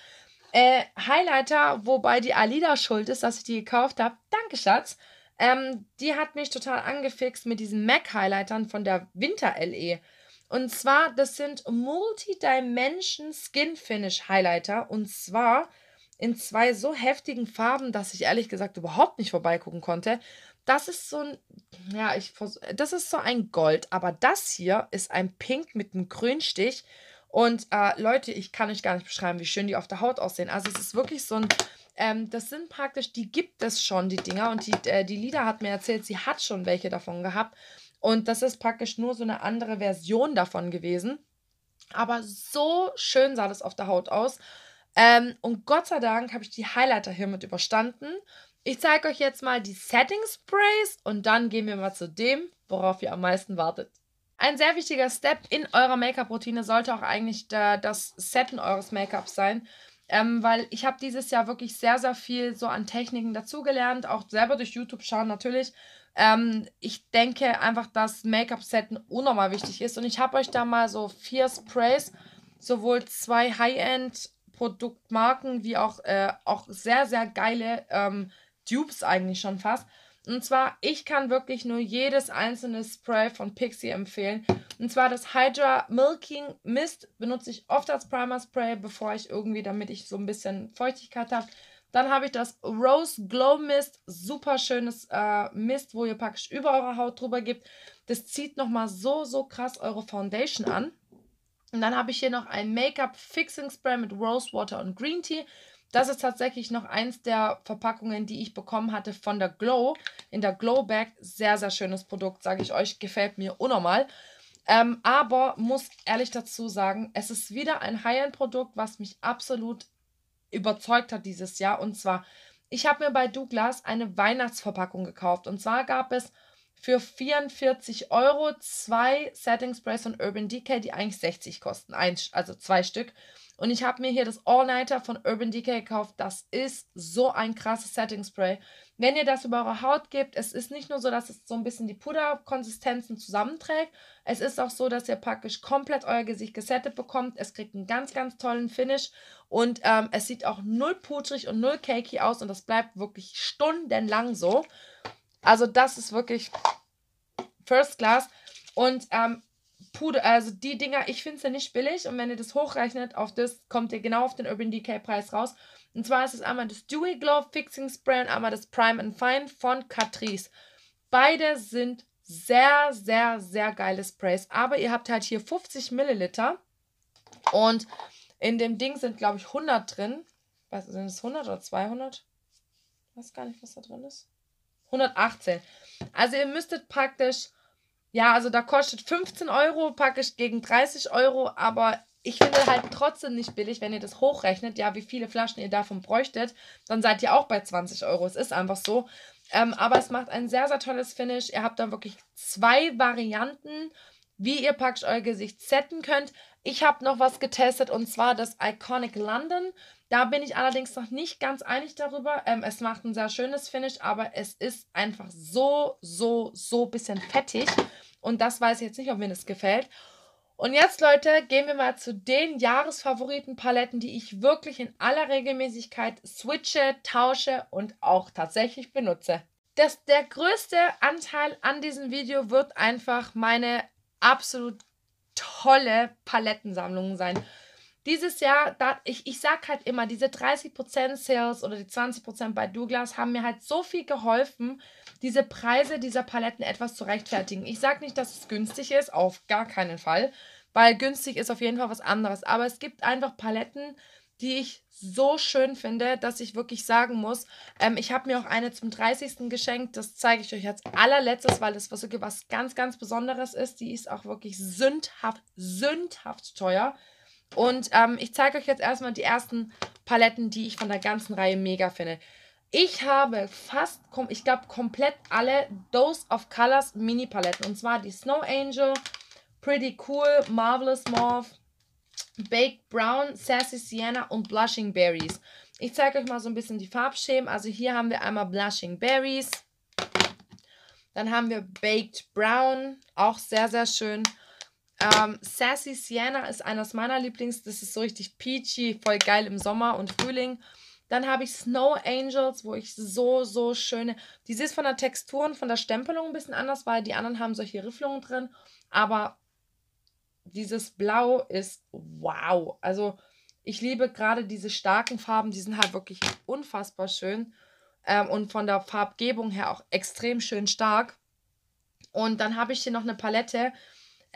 Äh, Highlighter, wobei die Alida schuld ist, dass ich die gekauft habe. Danke, Schatz. Ähm, die hat mich total angefixt mit diesen MAC-Highlightern von der Winter-LE. Und zwar, das sind Multi-Dimension Skin Finish Highlighter. Und zwar in zwei so heftigen Farben, dass ich ehrlich gesagt überhaupt nicht vorbeigucken konnte. Das ist so ein, ja, ich, das ist so ein Gold, aber das hier ist ein Pink mit einem Grünstich. Und äh, Leute, ich kann euch gar nicht beschreiben, wie schön die auf der Haut aussehen. Also es ist wirklich so ein ähm, das sind praktisch, die gibt es schon, die Dinger. Und die, äh, die Lida hat mir erzählt, sie hat schon welche davon gehabt. Und das ist praktisch nur so eine andere Version davon gewesen. Aber so schön sah das auf der Haut aus. Ähm, und Gott sei Dank habe ich die Highlighter hiermit überstanden. Ich zeige euch jetzt mal die Setting Sprays und dann gehen wir mal zu dem, worauf ihr am meisten wartet. Ein sehr wichtiger Step in eurer Make-up-Routine sollte auch eigentlich da das Setten eures Make-ups sein. Ähm, weil ich habe dieses Jahr wirklich sehr, sehr viel so an Techniken dazugelernt, auch selber durch YouTube schauen natürlich. Ähm, ich denke einfach, dass Make-up-Setten unnormal wichtig ist und ich habe euch da mal so vier Sprays, sowohl zwei High-End Produktmarken wie auch, äh, auch sehr, sehr geile ähm, Dupes eigentlich schon fast. Und zwar, ich kann wirklich nur jedes einzelne Spray von Pixie empfehlen. Und zwar das Hydra Milking Mist benutze ich oft als Primer Spray, bevor ich irgendwie, damit ich so ein bisschen Feuchtigkeit habe. Dann habe ich das Rose Glow Mist, super schönes äh, Mist, wo ihr praktisch über eure Haut drüber gebt. Das zieht nochmal so, so krass eure Foundation an. Und dann habe ich hier noch ein Make-up Fixing Spray mit Rose Water und Green Tea. Das ist tatsächlich noch eins der Verpackungen, die ich bekommen hatte von der Glow. In der Glow Bag. Sehr, sehr schönes Produkt, sage ich euch. Gefällt mir unnormal. Ähm, aber muss ehrlich dazu sagen, es ist wieder ein High-End-Produkt, was mich absolut überzeugt hat dieses Jahr. Und zwar, ich habe mir bei Douglas eine Weihnachtsverpackung gekauft. Und zwar gab es für 44 Euro zwei Setting Sprays von Urban Decay, die eigentlich 60 kosten. Ein, also zwei Stück. Und ich habe mir hier das All-Nighter von Urban Decay gekauft. Das ist so ein krasses Setting-Spray. Wenn ihr das über eure Haut gebt, es ist nicht nur so, dass es so ein bisschen die Puderkonsistenzen zusammenträgt. Es ist auch so, dass ihr praktisch komplett euer Gesicht gesettet bekommt. Es kriegt einen ganz, ganz tollen Finish. Und ähm, es sieht auch null putrig und null cakey aus. Und das bleibt wirklich stundenlang so. Also das ist wirklich First Class. Und ähm, Puder, also die Dinger, ich finde es ja nicht billig und wenn ihr das hochrechnet auf das, kommt ihr genau auf den Urban Decay Preis raus. Und zwar ist es einmal das Dewy Glow Fixing Spray und einmal das Prime and Fine von Catrice. Beide sind sehr, sehr, sehr geile Sprays, aber ihr habt halt hier 50 Milliliter und in dem Ding sind, glaube ich, 100 drin. Was sind es, 100 oder 200? Ich weiß gar nicht, was da drin ist. 118. Also ihr müsstet praktisch ja, also da kostet 15 Euro, packe ich gegen 30 Euro, aber ich finde halt trotzdem nicht billig, wenn ihr das hochrechnet, ja, wie viele Flaschen ihr davon bräuchtet, dann seid ihr auch bei 20 Euro. Es ist einfach so. Ähm, aber es macht ein sehr, sehr tolles Finish. Ihr habt dann wirklich zwei Varianten, wie ihr praktisch euer Gesicht setten könnt. Ich habe noch was getestet und zwar das Iconic London. Da bin ich allerdings noch nicht ganz einig darüber. Ähm, es macht ein sehr schönes Finish, aber es ist einfach so, so, so ein bisschen fettig. Und das weiß ich jetzt nicht, ob mir das gefällt. Und jetzt, Leute, gehen wir mal zu den Jahresfavoriten-Paletten, die ich wirklich in aller Regelmäßigkeit switche, tausche und auch tatsächlich benutze. Das, der größte Anteil an diesem Video wird einfach meine absolut tolle Palettensammlung sein dieses Jahr, da, ich, ich sag halt immer, diese 30% Sales oder die 20% bei Douglas haben mir halt so viel geholfen, diese Preise dieser Paletten etwas zu rechtfertigen. Ich sag nicht, dass es günstig ist, auf gar keinen Fall, weil günstig ist auf jeden Fall was anderes. Aber es gibt einfach Paletten, die ich so schön finde, dass ich wirklich sagen muss, ähm, ich habe mir auch eine zum 30. geschenkt. Das zeige ich euch als allerletztes, weil das wirklich was ganz, ganz Besonderes ist. Die ist auch wirklich sündhaft, sündhaft teuer. Und ähm, ich zeige euch jetzt erstmal die ersten Paletten, die ich von der ganzen Reihe mega finde. Ich habe fast, ich glaube, komplett alle Dose of Colors Mini-Paletten. Und zwar die Snow Angel, Pretty Cool, Marvelous Morph, Baked Brown, Sassy Sienna und Blushing Berries. Ich zeige euch mal so ein bisschen die Farbschemen. Also hier haben wir einmal Blushing Berries. Dann haben wir Baked Brown, auch sehr, sehr schön. Ähm, Sassy Sienna ist eines meiner Lieblings. Das ist so richtig peachy, voll geil im Sommer und Frühling. Dann habe ich Snow Angels, wo ich so, so schöne. Diese ist von der Textur und von der Stempelung ein bisschen anders, weil die anderen haben solche Rifflungen drin. Aber dieses Blau ist wow. Also ich liebe gerade diese starken Farben. Die sind halt wirklich unfassbar schön. Ähm, und von der Farbgebung her auch extrem schön stark. Und dann habe ich hier noch eine Palette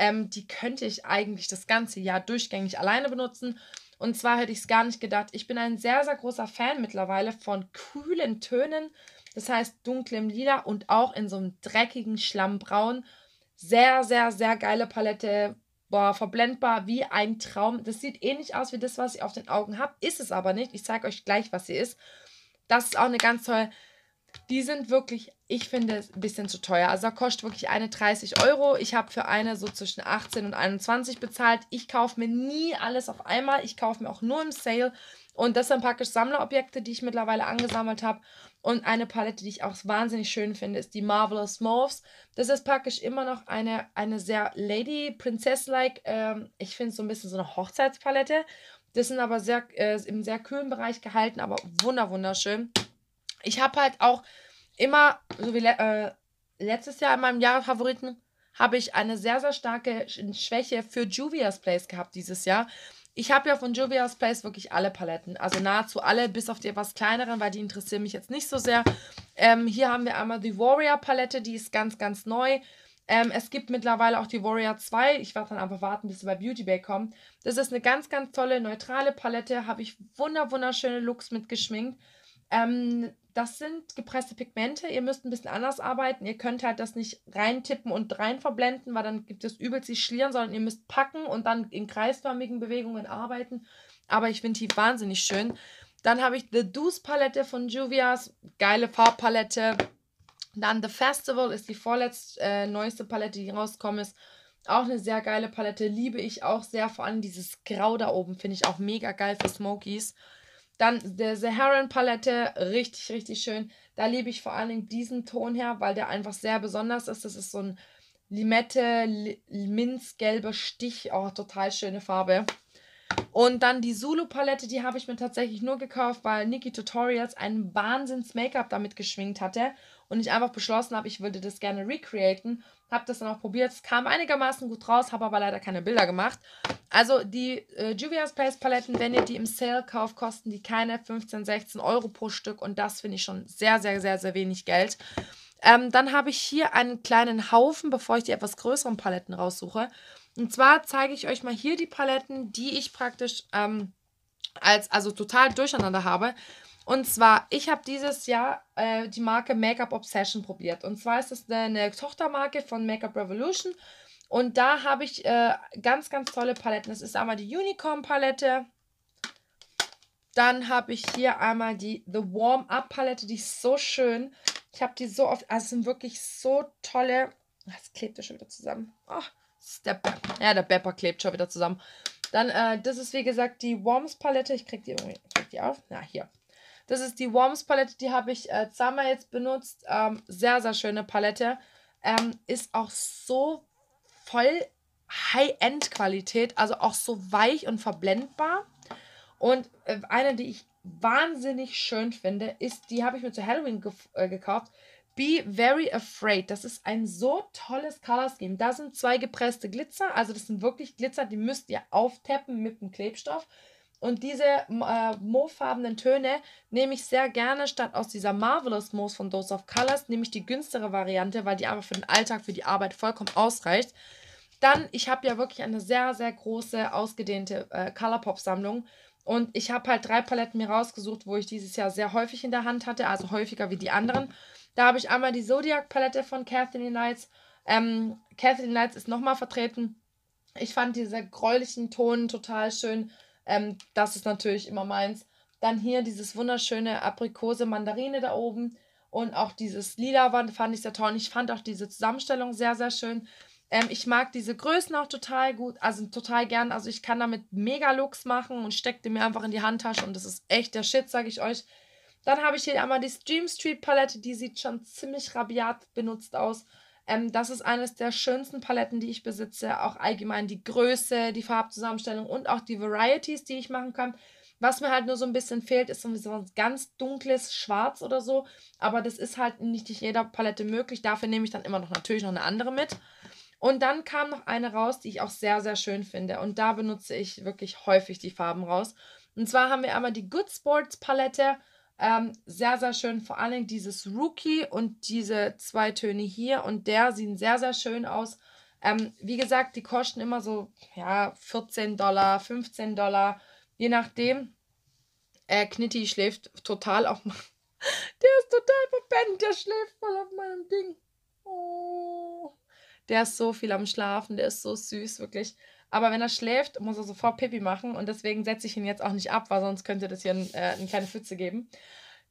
ähm, die könnte ich eigentlich das ganze Jahr durchgängig alleine benutzen. Und zwar hätte ich es gar nicht gedacht. Ich bin ein sehr, sehr großer Fan mittlerweile von kühlen Tönen. Das heißt dunklem Lila und auch in so einem dreckigen Schlammbraun. Sehr, sehr, sehr geile Palette. Boah, verblendbar wie ein Traum. Das sieht ähnlich aus wie das, was ich auf den Augen habe. Ist es aber nicht. Ich zeige euch gleich, was sie ist. Das ist auch eine ganz tolle die sind wirklich, ich finde, ein bisschen zu teuer. Also da kostet wirklich eine 30 Euro. Ich habe für eine so zwischen 18 und 21 bezahlt. Ich kaufe mir nie alles auf einmal. Ich kaufe mir auch nur im Sale. Und das sind praktisch Sammlerobjekte, die ich mittlerweile angesammelt habe. Und eine Palette, die ich auch wahnsinnig schön finde, ist die Marvelous Morphs. Das ist praktisch immer noch eine, eine sehr Lady, Princess-like. Ähm, ich finde es so ein bisschen so eine Hochzeitspalette. Das sind aber sehr, äh, im sehr kühlen Bereich gehalten, aber wunder wunderschön ich habe halt auch immer, so wie le äh, letztes Jahr in meinem Jahresfavoriten, habe ich eine sehr, sehr starke Schwäche für Juvia's Place gehabt dieses Jahr. Ich habe ja von Juvia's Place wirklich alle Paletten, also nahezu alle, bis auf die etwas kleineren, weil die interessieren mich jetzt nicht so sehr. Ähm, hier haben wir einmal die Warrior Palette, die ist ganz, ganz neu. Ähm, es gibt mittlerweile auch die Warrior 2. Ich werde dann einfach warten, bis sie bei Beauty Bay kommen. Das ist eine ganz, ganz tolle, neutrale Palette. Habe ich wunder, wunderschöne Looks mitgeschminkt. Ähm, das sind gepresste Pigmente. Ihr müsst ein bisschen anders arbeiten. Ihr könnt halt das nicht reintippen und rein verblenden, weil dann gibt es übelst die Schlieren, sondern ihr müsst packen und dann in kreisförmigen Bewegungen arbeiten. Aber ich finde die wahnsinnig schön. Dann habe ich The Deuce Palette von Juvia's. Geile Farbpalette. Dann The Festival ist die vorletzte, äh, neueste Palette, die rausgekommen ist. Auch eine sehr geile Palette. Liebe ich auch sehr. Vor allem dieses Grau da oben finde ich auch mega geil für Smokies. Dann der Saharan Palette, richtig, richtig schön. Da liebe ich vor allen Dingen diesen Ton her, weil der einfach sehr besonders ist. Das ist so ein Limette, minzgelber Stich, auch oh, total schöne Farbe. Und dann die Zulu-Palette, die habe ich mir tatsächlich nur gekauft, weil Nikki Tutorials einen Wahnsinns-Make-up damit geschminkt hatte und ich einfach beschlossen habe, ich würde das gerne recreaten. Habe das dann auch probiert. Es kam einigermaßen gut raus, habe aber leider keine Bilder gemacht. Also die äh, Juvia's Place Paletten, wenn ihr die im Sale kauft, kosten die keine 15, 16 Euro pro Stück. Und das finde ich schon sehr, sehr, sehr, sehr wenig Geld. Ähm, dann habe ich hier einen kleinen Haufen, bevor ich die etwas größeren Paletten raussuche. Und zwar zeige ich euch mal hier die Paletten, die ich praktisch ähm, als also total durcheinander habe. Und zwar, ich habe dieses Jahr äh, die Marke Make-up Obsession probiert. Und zwar ist das eine Tochtermarke von Make-up Revolution. Und da habe ich äh, ganz, ganz tolle Paletten. Das ist einmal die Unicorn-Palette. Dann habe ich hier einmal die The Warm-Up-Palette. Die ist so schön. Ich habe die so oft. Also sind wirklich so tolle. Das ah, klebt ja schon wieder zusammen. Oh, der Ja, der Bepper klebt schon wieder zusammen. Dann, äh, das ist wie gesagt die Worms-Palette. Ich kriege die irgendwie. Krieg die auf. Na, hier. Das ist die Worms Palette, die habe ich äh, zusammen jetzt benutzt. Ähm, sehr, sehr schöne Palette. Ähm, ist auch so voll High-End-Qualität, also auch so weich und verblendbar. Und äh, eine, die ich wahnsinnig schön finde, ist, die habe ich mir zu Halloween ge äh, gekauft. Be Very Afraid. Das ist ein so tolles Color Scheme. Da sind zwei gepresste Glitzer. Also das sind wirklich Glitzer, die müsst ihr auftappen mit dem Klebstoff. Und diese äh, moorfarbenen Töne nehme ich sehr gerne statt aus dieser Marvelous Moos von Dose of Colors, nehme ich die günstere Variante, weil die aber für den Alltag, für die Arbeit vollkommen ausreicht. Dann, ich habe ja wirklich eine sehr, sehr große, ausgedehnte äh, Colourpop-Sammlung. Und ich habe halt drei Paletten mir rausgesucht, wo ich dieses Jahr sehr häufig in der Hand hatte, also häufiger wie die anderen. Da habe ich einmal die Zodiac-Palette von Kathleen Lights. Ähm, Kathleen Lights ist nochmal vertreten. Ich fand diese gräulichen Tonen total schön. Ähm, das ist natürlich immer meins. Dann hier dieses wunderschöne Aprikose Mandarine da oben. Und auch dieses lila Wand fand ich sehr toll. Und ich fand auch diese Zusammenstellung sehr, sehr schön. Ähm, ich mag diese Größen auch total gut, also total gern. Also ich kann damit mega Looks machen und stecke die mir einfach in die Handtasche und das ist echt der Shit, sage ich euch. Dann habe ich hier einmal die Stream Street Palette, die sieht schon ziemlich rabiat benutzt aus. Ähm, das ist eines der schönsten Paletten, die ich besitze. Auch allgemein die Größe, die Farbzusammenstellung und auch die Varieties, die ich machen kann. Was mir halt nur so ein bisschen fehlt, ist so ein ganz dunkles Schwarz oder so. Aber das ist halt nicht in jeder Palette möglich. Dafür nehme ich dann immer noch natürlich noch eine andere mit. Und dann kam noch eine raus, die ich auch sehr, sehr schön finde. Und da benutze ich wirklich häufig die Farben raus. Und zwar haben wir einmal die Good Sports Palette. Ähm, sehr, sehr schön. Vor allem dieses Rookie und diese zwei Töne hier und der sehen sehr, sehr schön aus. Ähm, wie gesagt, die kosten immer so ja, 14 Dollar, 15 Dollar, je nachdem. Äh, Knitti schläft total auf meinem... der ist total verpennt, der schläft voll auf meinem Ding. Oh. Der ist so viel am Schlafen, der ist so süß, wirklich. Aber wenn er schläft, muss er sofort Pipi machen und deswegen setze ich ihn jetzt auch nicht ab, weil sonst könnte das hier ein, äh, eine kleine Pfütze geben.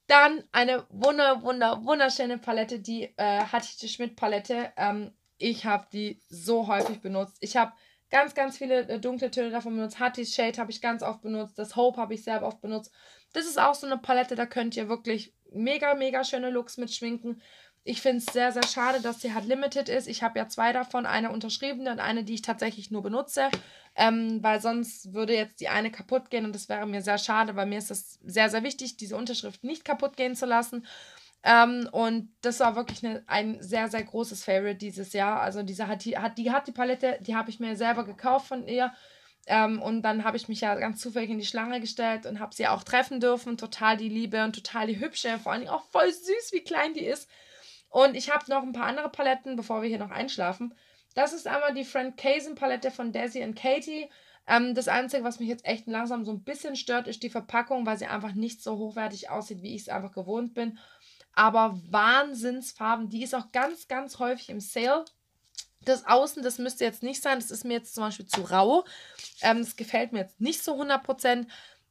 Dann eine wunder, wunder, wunderschöne Palette, die äh, Hattichte Schmidt Palette. Ähm, ich habe die so häufig benutzt. Ich habe ganz, ganz viele äh, dunkle Töne davon benutzt. Hattie Shade habe ich ganz oft benutzt. Das Hope habe ich sehr oft benutzt. Das ist auch so eine Palette, da könnt ihr wirklich mega, mega schöne Looks mit schminken. Ich finde es sehr, sehr schade, dass sie halt limited ist. Ich habe ja zwei davon, eine unterschriebene und eine, die ich tatsächlich nur benutze, ähm, weil sonst würde jetzt die eine kaputt gehen und das wäre mir sehr schade, weil mir ist es sehr, sehr wichtig, diese Unterschrift nicht kaputt gehen zu lassen. Ähm, und das war wirklich eine, ein sehr, sehr großes Favorite dieses Jahr. Also diese hat die, hat, die, hat die Palette, die habe ich mir selber gekauft von ihr. Ähm, und dann habe ich mich ja ganz zufällig in die Schlange gestellt und habe sie auch treffen dürfen. Total die Liebe und total die hübsche, vor allem auch voll süß, wie klein die ist. Und ich habe noch ein paar andere Paletten, bevor wir hier noch einschlafen. Das ist einmal die Friend Casen Palette von Desi und Katie. Ähm, das Einzige, was mich jetzt echt langsam so ein bisschen stört, ist die Verpackung, weil sie einfach nicht so hochwertig aussieht, wie ich es einfach gewohnt bin. Aber Wahnsinnsfarben. Die ist auch ganz, ganz häufig im Sale. Das Außen, das müsste jetzt nicht sein. Das ist mir jetzt zum Beispiel zu rau. Ähm, das gefällt mir jetzt nicht so 100%.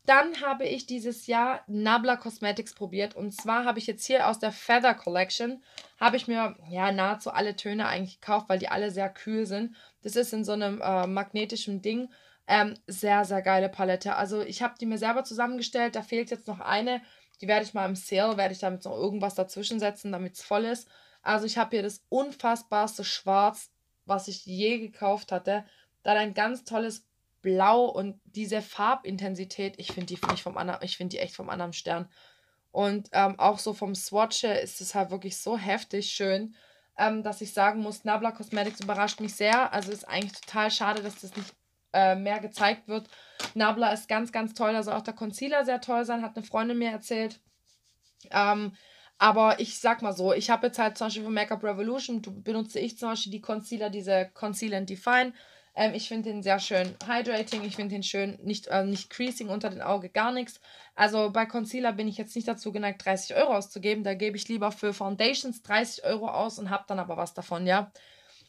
Dann habe ich dieses Jahr Nabla Cosmetics probiert. Und zwar habe ich jetzt hier aus der Feather Collection, habe ich mir ja nahezu alle Töne eigentlich gekauft, weil die alle sehr kühl sind. Das ist in so einem äh, magnetischen Ding. Ähm, sehr, sehr geile Palette. Also ich habe die mir selber zusammengestellt. Da fehlt jetzt noch eine. Die werde ich mal im Sale, werde ich damit noch irgendwas dazwischen setzen, damit es voll ist. Also ich habe hier das unfassbarste Schwarz, was ich je gekauft hatte. Dann ein ganz tolles Blau und diese Farbintensität, ich finde die finde ich ich finde die echt vom anderen Stern. Und ähm, auch so vom Swatch her ist es halt wirklich so heftig schön, ähm, dass ich sagen muss, Nabla Cosmetics überrascht mich sehr. Also ist eigentlich total schade, dass das nicht äh, mehr gezeigt wird. Nabla ist ganz, ganz toll. Da soll auch der Concealer sehr toll sein, hat eine Freundin mir erzählt. Ähm, aber ich sag mal so, ich habe jetzt halt zum Beispiel von Makeup Revolution, benutze ich zum Beispiel die Concealer, diese Conceal and Define. Ähm, ich finde den sehr schön hydrating. Ich finde den schön, nicht, äh, nicht creasing unter den Augen, gar nichts. Also bei Concealer bin ich jetzt nicht dazu geneigt, 30 Euro auszugeben. Da gebe ich lieber für Foundations 30 Euro aus und habe dann aber was davon, ja.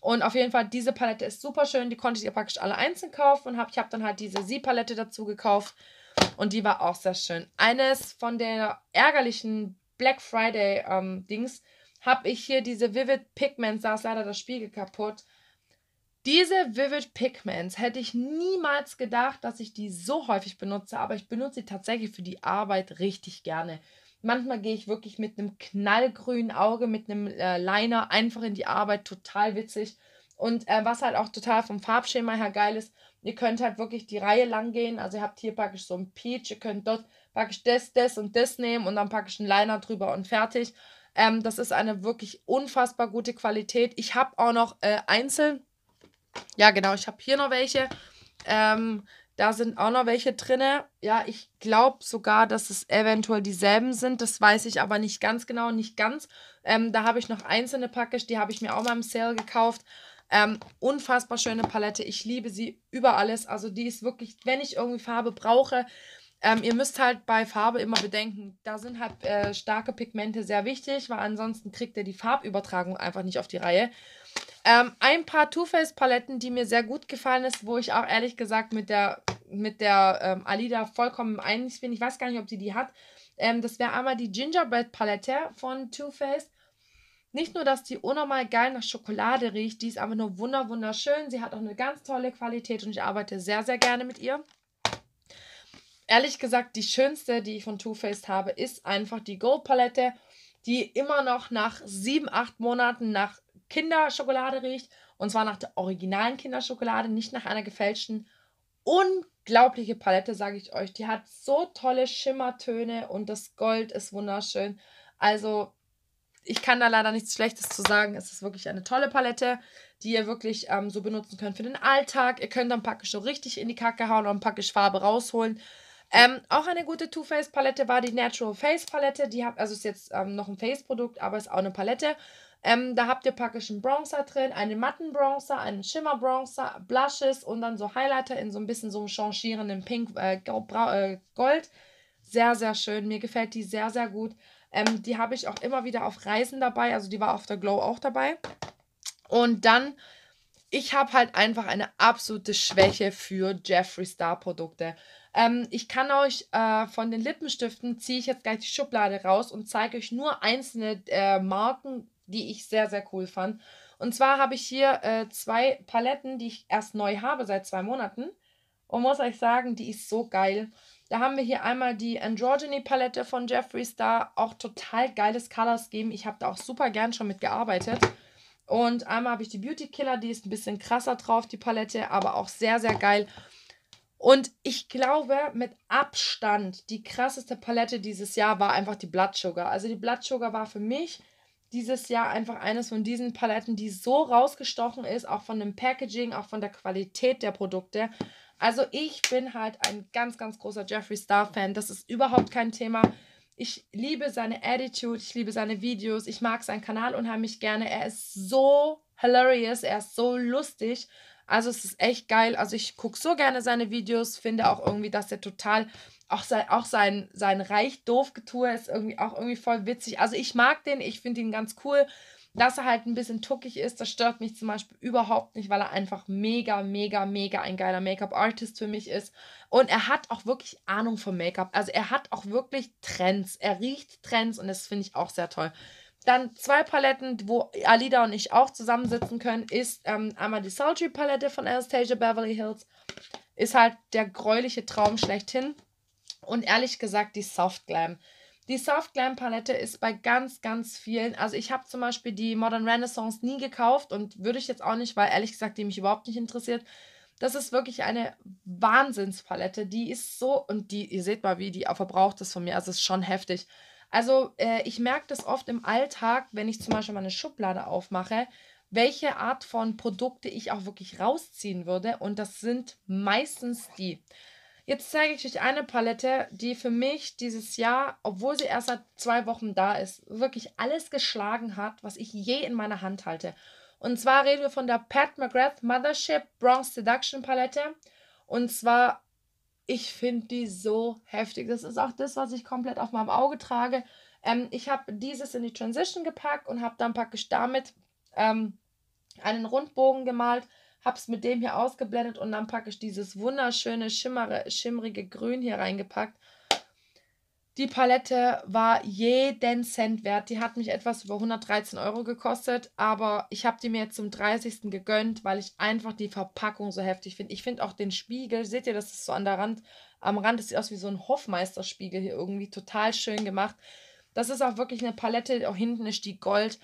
Und auf jeden Fall, diese Palette ist super schön. Die konnte ich ihr praktisch alle einzeln kaufen. Und hab, ich habe dann halt diese Sie-Palette dazu gekauft. Und die war auch sehr schön. Eines von der ärgerlichen Black Friday-Dings ähm, habe ich hier diese Vivid Pigments. Da ist leider das Spiegel kaputt. Diese Vivid Pigments hätte ich niemals gedacht, dass ich die so häufig benutze, aber ich benutze sie tatsächlich für die Arbeit richtig gerne. Manchmal gehe ich wirklich mit einem knallgrünen Auge, mit einem äh, Liner einfach in die Arbeit, total witzig. Und äh, was halt auch total vom Farbschema her geil ist, ihr könnt halt wirklich die Reihe lang gehen. Also ihr habt hier praktisch so ein Peach, ihr könnt dort praktisch das, das und das nehmen und dann praktisch einen Liner drüber und fertig. Ähm, das ist eine wirklich unfassbar gute Qualität. Ich habe auch noch äh, einzeln ja, genau. Ich habe hier noch welche. Ähm, da sind auch noch welche drinne. Ja, ich glaube sogar, dass es eventuell dieselben sind. Das weiß ich aber nicht ganz genau, nicht ganz. Ähm, da habe ich noch einzelne Package, die habe ich mir auch mal im Sale gekauft. Ähm, unfassbar schöne Palette. Ich liebe sie über alles. Also die ist wirklich, wenn ich irgendwie Farbe brauche, ähm, ihr müsst halt bei Farbe immer bedenken, da sind halt äh, starke Pigmente sehr wichtig, weil ansonsten kriegt ihr die Farbübertragung einfach nicht auf die Reihe. Ähm, ein paar Too Faced Paletten, die mir sehr gut gefallen ist, wo ich auch ehrlich gesagt mit der, mit der ähm, Alida vollkommen einig bin. Ich weiß gar nicht, ob sie die hat. Ähm, das wäre einmal die Gingerbread Palette von Too Faced. Nicht nur, dass die unnormal geil nach Schokolade riecht, die ist aber nur wunder wunderschön. Sie hat auch eine ganz tolle Qualität und ich arbeite sehr, sehr gerne mit ihr. Ehrlich gesagt, die schönste, die ich von Too Faced habe, ist einfach die Gold Palette, die immer noch nach sieben, acht Monaten, nach Kinderschokolade riecht. Und zwar nach der originalen Kinderschokolade, nicht nach einer gefälschten. Unglaubliche Palette, sage ich euch. Die hat so tolle Schimmertöne und das Gold ist wunderschön. Also, ich kann da leider nichts Schlechtes zu sagen. Es ist wirklich eine tolle Palette, die ihr wirklich ähm, so benutzen könnt für den Alltag. Ihr könnt dann praktisch so richtig in die Kacke hauen und praktisch Farbe rausholen. Ähm, auch eine gute Too Faced Palette war die Natural Face Palette. Die hat, also ist jetzt ähm, noch ein Face Produkt, aber ist auch eine Palette. Ähm, da habt ihr praktisch einen Bronzer drin, einen matten Bronzer, einen Schimmer Bronzer, Blushes und dann so Highlighter in so ein bisschen so einem changierenden Pink, äh, äh, Gold. Sehr, sehr schön. Mir gefällt die sehr, sehr gut. Ähm, die habe ich auch immer wieder auf Reisen dabei. Also die war auf der Glow auch dabei. Und dann, ich habe halt einfach eine absolute Schwäche für Jeffree Star Produkte. Ähm, ich kann euch äh, von den Lippenstiften, ziehe ich jetzt gleich die Schublade raus und zeige euch nur einzelne äh, Marken die ich sehr, sehr cool fand. Und zwar habe ich hier äh, zwei Paletten, die ich erst neu habe seit zwei Monaten. Und muss euch sagen, die ist so geil. Da haben wir hier einmal die Androgyny Palette von Jeffree Star. Auch total geiles Colors geben. Ich habe da auch super gern schon mit gearbeitet. Und einmal habe ich die Beauty Killer, die ist ein bisschen krasser drauf, die Palette, aber auch sehr, sehr geil. Und ich glaube, mit Abstand die krasseste Palette dieses Jahr war einfach die Blood Sugar. Also die Blood Sugar war für mich dieses Jahr einfach eines von diesen Paletten, die so rausgestochen ist, auch von dem Packaging, auch von der Qualität der Produkte. Also ich bin halt ein ganz, ganz großer Jeffree Star-Fan. Das ist überhaupt kein Thema. Ich liebe seine Attitude, ich liebe seine Videos, ich mag seinen Kanal unheimlich gerne. Er ist so hilarious, er ist so lustig. Also es ist echt geil. Also ich gucke so gerne seine Videos, finde auch irgendwie, dass er total auch sein, auch sein, sein reich doof Getue ist irgendwie auch irgendwie voll witzig. Also ich mag den, ich finde ihn ganz cool. Dass er halt ein bisschen tuckig ist, das stört mich zum Beispiel überhaupt nicht, weil er einfach mega, mega, mega ein geiler Make-up-Artist für mich ist. Und er hat auch wirklich Ahnung vom Make-up. Also er hat auch wirklich Trends. Er riecht Trends und das finde ich auch sehr toll. Dann zwei Paletten, wo Alida und ich auch zusammensitzen können, ist ähm, einmal die Sultry Palette von Anastasia Beverly Hills. Ist halt der gräuliche Traum schlechthin und ehrlich gesagt die Soft Glam. Die Soft Glam Palette ist bei ganz, ganz vielen. Also ich habe zum Beispiel die Modern Renaissance nie gekauft und würde ich jetzt auch nicht, weil ehrlich gesagt die mich überhaupt nicht interessiert. Das ist wirklich eine Wahnsinnspalette. Die ist so, und die, ihr seht mal, wie die verbraucht ist von mir. Also es ist schon heftig. Also äh, ich merke das oft im Alltag, wenn ich zum Beispiel meine Schublade aufmache, welche Art von Produkte ich auch wirklich rausziehen würde. Und das sind meistens die. Jetzt zeige ich euch eine Palette, die für mich dieses Jahr, obwohl sie erst seit zwei Wochen da ist, wirklich alles geschlagen hat, was ich je in meiner Hand halte. Und zwar reden wir von der Pat McGrath Mothership Bronze Seduction Palette. Und zwar, ich finde die so heftig. Das ist auch das, was ich komplett auf meinem Auge trage. Ähm, ich habe dieses in die Transition gepackt und habe dann praktisch damit ähm, einen Rundbogen gemalt habe es mit dem hier ausgeblendet und dann packe ich dieses wunderschöne, schimmere, schimmerige Grün hier reingepackt. Die Palette war jeden Cent wert. Die hat mich etwas über 113 Euro gekostet, aber ich habe die mir jetzt zum 30. gegönnt, weil ich einfach die Verpackung so heftig finde. Ich finde auch den Spiegel, seht ihr, das ist so an der Rand, am Rand, das sieht aus wie so ein Hofmeisterspiegel hier irgendwie, total schön gemacht. Das ist auch wirklich eine Palette, auch hinten ist die Gold.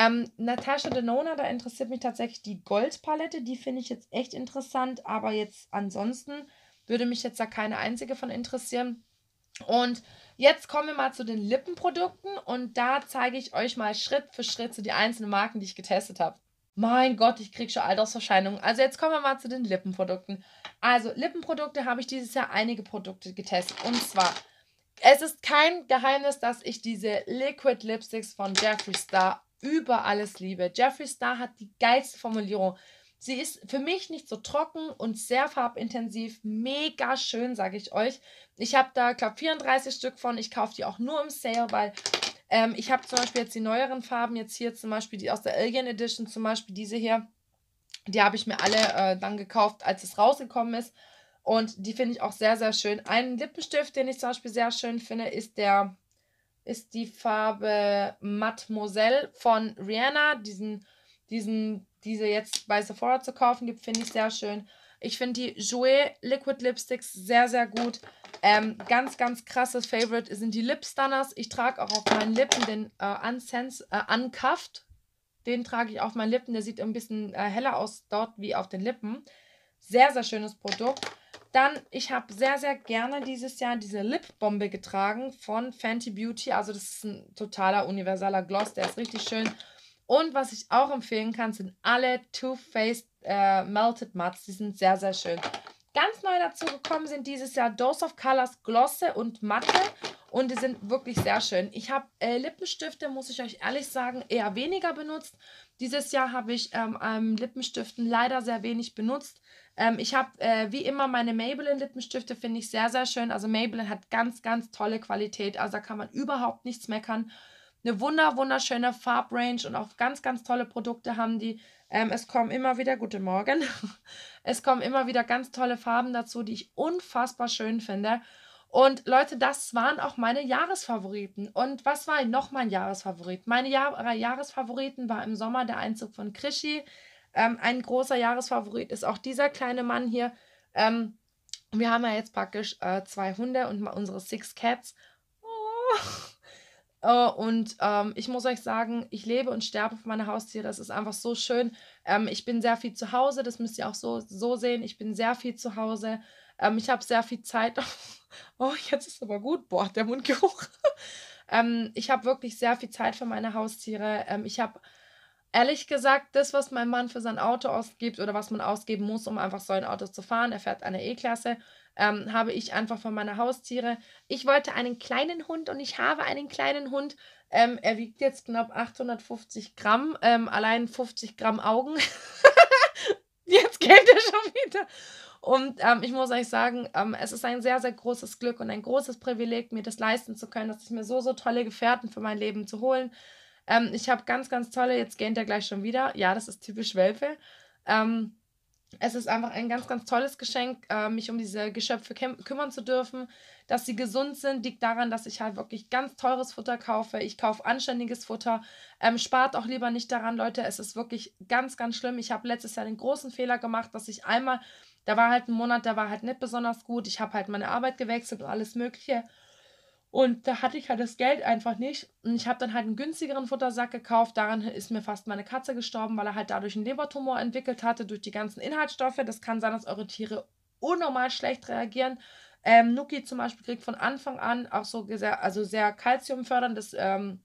Ähm, Natasha Denona, da interessiert mich tatsächlich die Goldpalette. Die finde ich jetzt echt interessant, aber jetzt ansonsten würde mich jetzt da keine einzige von interessieren. Und jetzt kommen wir mal zu den Lippenprodukten und da zeige ich euch mal Schritt für Schritt so die einzelnen Marken, die ich getestet habe. Mein Gott, ich kriege schon Altersverscheinungen. Also jetzt kommen wir mal zu den Lippenprodukten. Also Lippenprodukte habe ich dieses Jahr einige Produkte getestet. Und zwar, es ist kein Geheimnis, dass ich diese Liquid Lipsticks von Jeffree Star über alles liebe. Jeffree Star hat die geilste Formulierung. Sie ist für mich nicht so trocken und sehr farbintensiv. Mega schön, sage ich euch. Ich habe da, glaube 34 Stück von. Ich kaufe die auch nur im Sale, weil ähm, ich habe zum Beispiel jetzt die neueren Farben. Jetzt hier zum Beispiel die aus der Alien Edition, zum Beispiel diese hier. Die habe ich mir alle äh, dann gekauft, als es rausgekommen ist. Und die finde ich auch sehr, sehr schön. Einen Lippenstift, den ich zum Beispiel sehr schön finde, ist der ist die Farbe Mademoiselle von Rihanna. Diesen, diesen, diese jetzt bei Sephora zu kaufen gibt, finde ich sehr schön. Ich finde die Jouer Liquid Lipsticks sehr, sehr gut. Ähm, ganz, ganz krasses Favorite sind die Lipstunners. Ich trage auch auf meinen Lippen den äh, Unsense, äh, Uncuffed. Den trage ich auf meinen Lippen. Der sieht ein bisschen äh, heller aus dort wie auf den Lippen. Sehr, sehr schönes Produkt. Dann, ich habe sehr, sehr gerne dieses Jahr diese Lipbombe getragen von Fenty Beauty. Also das ist ein totaler universaler Gloss, der ist richtig schön. Und was ich auch empfehlen kann, sind alle Too Faced äh, Melted Mats. Die sind sehr, sehr schön. Ganz neu dazu gekommen sind dieses Jahr Dose of Colors Glosse und Matte. Und die sind wirklich sehr schön. Ich habe äh, Lippenstifte, muss ich euch ehrlich sagen, eher weniger benutzt. Dieses Jahr habe ich ähm, Lippenstiften leider sehr wenig benutzt. Ähm, ich habe äh, wie immer meine Maybelline Lippenstifte, finde ich sehr, sehr schön. Also Maybelline hat ganz, ganz tolle Qualität. Also da kann man überhaupt nichts meckern. Eine wunder, wunderschöne Farbrange und auch ganz, ganz tolle Produkte haben die. Ähm, es kommen immer wieder, guten Morgen, es kommen immer wieder ganz tolle Farben dazu, die ich unfassbar schön finde. Und Leute, das waren auch meine Jahresfavoriten. Und was war noch mein Jahresfavorit? Meine Jahr Jahresfavoriten war im Sommer der Einzug von Krischi. Ähm, ein großer Jahresfavorit ist auch dieser kleine Mann hier. Ähm, wir haben ja jetzt praktisch äh, zwei Hunde und unsere Six Cats. Oh. oh. und ähm, ich muss euch sagen, ich lebe und sterbe für meine Haustiere. Das ist einfach so schön. Ähm, ich bin sehr viel zu Hause. Das müsst ihr auch so, so sehen. Ich bin sehr viel zu Hause. Ähm, ich habe sehr viel Zeit. oh, jetzt ist aber gut. Boah, der Mundgeruch. Ähm, ich habe wirklich sehr viel Zeit für meine Haustiere. ich habe ehrlich gesagt, das, was mein Mann für sein Auto ausgibt oder was man ausgeben muss, um einfach so ein Auto zu fahren, er fährt eine E-Klasse, ähm, habe ich einfach von meiner Haustiere. Ich wollte einen kleinen Hund und ich habe einen kleinen Hund. Ähm, er wiegt jetzt knapp 850 Gramm, ähm, allein 50 Gramm Augen. jetzt geht er schon wieder. Und ähm, ich muss euch sagen, ähm, es ist ein sehr, sehr großes Glück und ein großes Privileg, mir das leisten zu können, dass ich mir so, so tolle Gefährten für mein Leben zu holen, ähm, ich habe ganz, ganz tolle, jetzt gähnt er gleich schon wieder. Ja, das ist typisch Welpe. Ähm, es ist einfach ein ganz, ganz tolles Geschenk, äh, mich um diese Geschöpfe kümmern zu dürfen. Dass sie gesund sind, liegt daran, dass ich halt wirklich ganz teures Futter kaufe. Ich kaufe anständiges Futter. Ähm, spart auch lieber nicht daran, Leute. Es ist wirklich ganz, ganz schlimm. Ich habe letztes Jahr den großen Fehler gemacht, dass ich einmal, da war halt ein Monat, der war halt nicht besonders gut. Ich habe halt meine Arbeit gewechselt und alles Mögliche. Und da hatte ich halt das Geld einfach nicht. Und ich habe dann halt einen günstigeren Futtersack gekauft. Daran ist mir fast meine Katze gestorben, weil er halt dadurch einen Lebertumor entwickelt hatte, durch die ganzen Inhaltsstoffe. Das kann sein, dass eure Tiere unnormal schlecht reagieren. Ähm, Nuki zum Beispiel kriegt von Anfang an auch so sehr, also sehr kalziumförderndes ähm,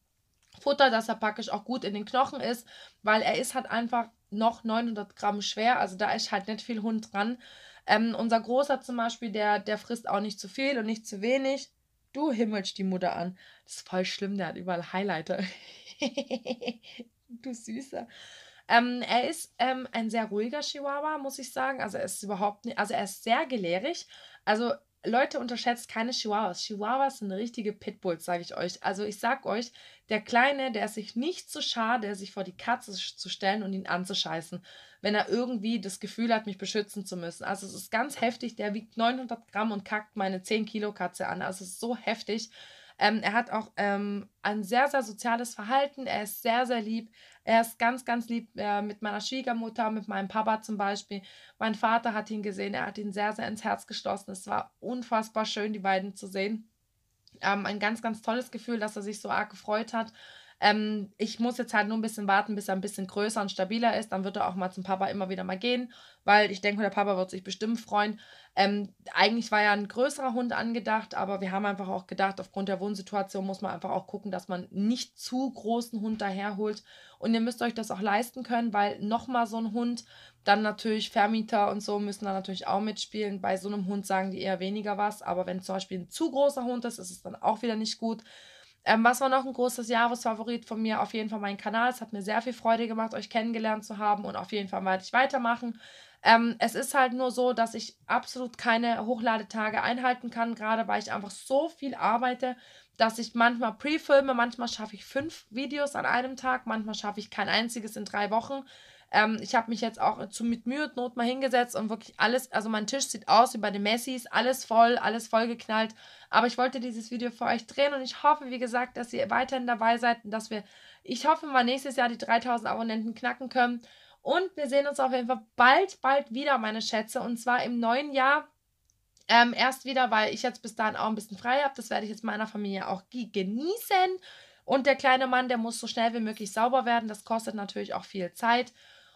Futter, dass er praktisch auch gut in den Knochen ist, weil er ist halt einfach noch 900 Gramm schwer. Also da ist halt nicht viel Hund dran. Ähm, unser Großer zum Beispiel, der, der frisst auch nicht zu viel und nicht zu wenig. Du himmelst die Mutter an. Das ist voll schlimm, der hat überall Highlighter. du Süßer. Ähm, er ist ähm, ein sehr ruhiger Chihuahua, muss ich sagen. Also er ist überhaupt nicht, also er ist sehr gelehrig. Also Leute unterschätzt keine Chihuahuas. Chihuahuas sind richtige Pitbulls, sage ich euch. Also ich sag euch, der Kleine, der ist sich nicht zu so schade, sich vor die Katze zu stellen und ihn anzuscheißen, wenn er irgendwie das Gefühl hat, mich beschützen zu müssen. Also es ist ganz heftig. Der wiegt 900 Gramm und kackt meine 10 Kilo Katze an. Also es ist so heftig. Ähm, er hat auch ähm, ein sehr, sehr soziales Verhalten. Er ist sehr, sehr lieb. Er ist ganz, ganz lieb äh, mit meiner Schwiegermutter, mit meinem Papa zum Beispiel. Mein Vater hat ihn gesehen, er hat ihn sehr, sehr ins Herz geschlossen. Es war unfassbar schön, die beiden zu sehen. Ähm, ein ganz, ganz tolles Gefühl, dass er sich so arg gefreut hat. Ähm, ich muss jetzt halt nur ein bisschen warten, bis er ein bisschen größer und stabiler ist. Dann wird er auch mal zum Papa immer wieder mal gehen, weil ich denke, der Papa wird sich bestimmt freuen. Ähm, eigentlich war ja ein größerer Hund angedacht, aber wir haben einfach auch gedacht, aufgrund der Wohnsituation muss man einfach auch gucken, dass man nicht zu großen Hund daherholt. Und ihr müsst euch das auch leisten können, weil nochmal so ein Hund, dann natürlich Vermieter und so müssen da natürlich auch mitspielen. Bei so einem Hund sagen die eher weniger was, aber wenn zum Beispiel ein zu großer Hund ist, ist es dann auch wieder nicht gut. Ähm, was war noch ein großes Jahresfavorit von mir? Auf jeden Fall mein Kanal. Es hat mir sehr viel Freude gemacht, euch kennengelernt zu haben und auf jeden Fall werde ich weitermachen. Ähm, es ist halt nur so, dass ich absolut keine Hochladetage einhalten kann, gerade weil ich einfach so viel arbeite, dass ich manchmal pre-filme, manchmal schaffe ich fünf Videos an einem Tag, manchmal schaffe ich kein einziges in drei Wochen. Ähm, ich habe mich jetzt auch zu, mit Mühe und Not mal hingesetzt und wirklich alles, also mein Tisch sieht aus wie bei den Messis, alles voll, alles voll geknallt. Aber ich wollte dieses Video für euch drehen und ich hoffe, wie gesagt, dass ihr weiterhin dabei seid und dass wir, ich hoffe mal nächstes Jahr die 3000 Abonnenten knacken können. Und wir sehen uns auf jeden Fall bald, bald wieder, meine Schätze. Und zwar im neuen Jahr. Ähm, erst wieder, weil ich jetzt bis dahin auch ein bisschen frei habe. Das werde ich jetzt meiner Familie auch genießen. Und der kleine Mann, der muss so schnell wie möglich sauber werden. Das kostet natürlich auch viel Zeit.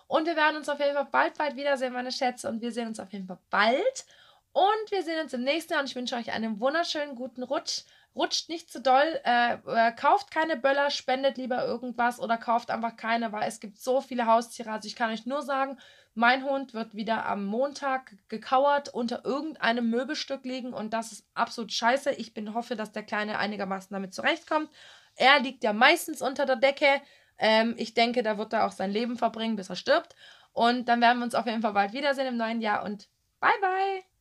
Und wir werden uns auf jeden Fall bald, bald wiedersehen, meine Schätze. Und wir sehen uns auf jeden Fall bald. Und wir sehen uns im nächsten Jahr. Und ich wünsche euch einen wunderschönen guten Rutsch. Rutscht nicht zu doll, äh, äh, kauft keine Böller, spendet lieber irgendwas oder kauft einfach keine, weil es gibt so viele Haustiere. Also ich kann euch nur sagen, mein Hund wird wieder am Montag gekauert unter irgendeinem Möbelstück liegen und das ist absolut scheiße. Ich bin, hoffe, dass der Kleine einigermaßen damit zurechtkommt. Er liegt ja meistens unter der Decke. Ähm, ich denke, da wird er auch sein Leben verbringen, bis er stirbt. Und dann werden wir uns auf jeden Fall bald wiedersehen im neuen Jahr und bye bye!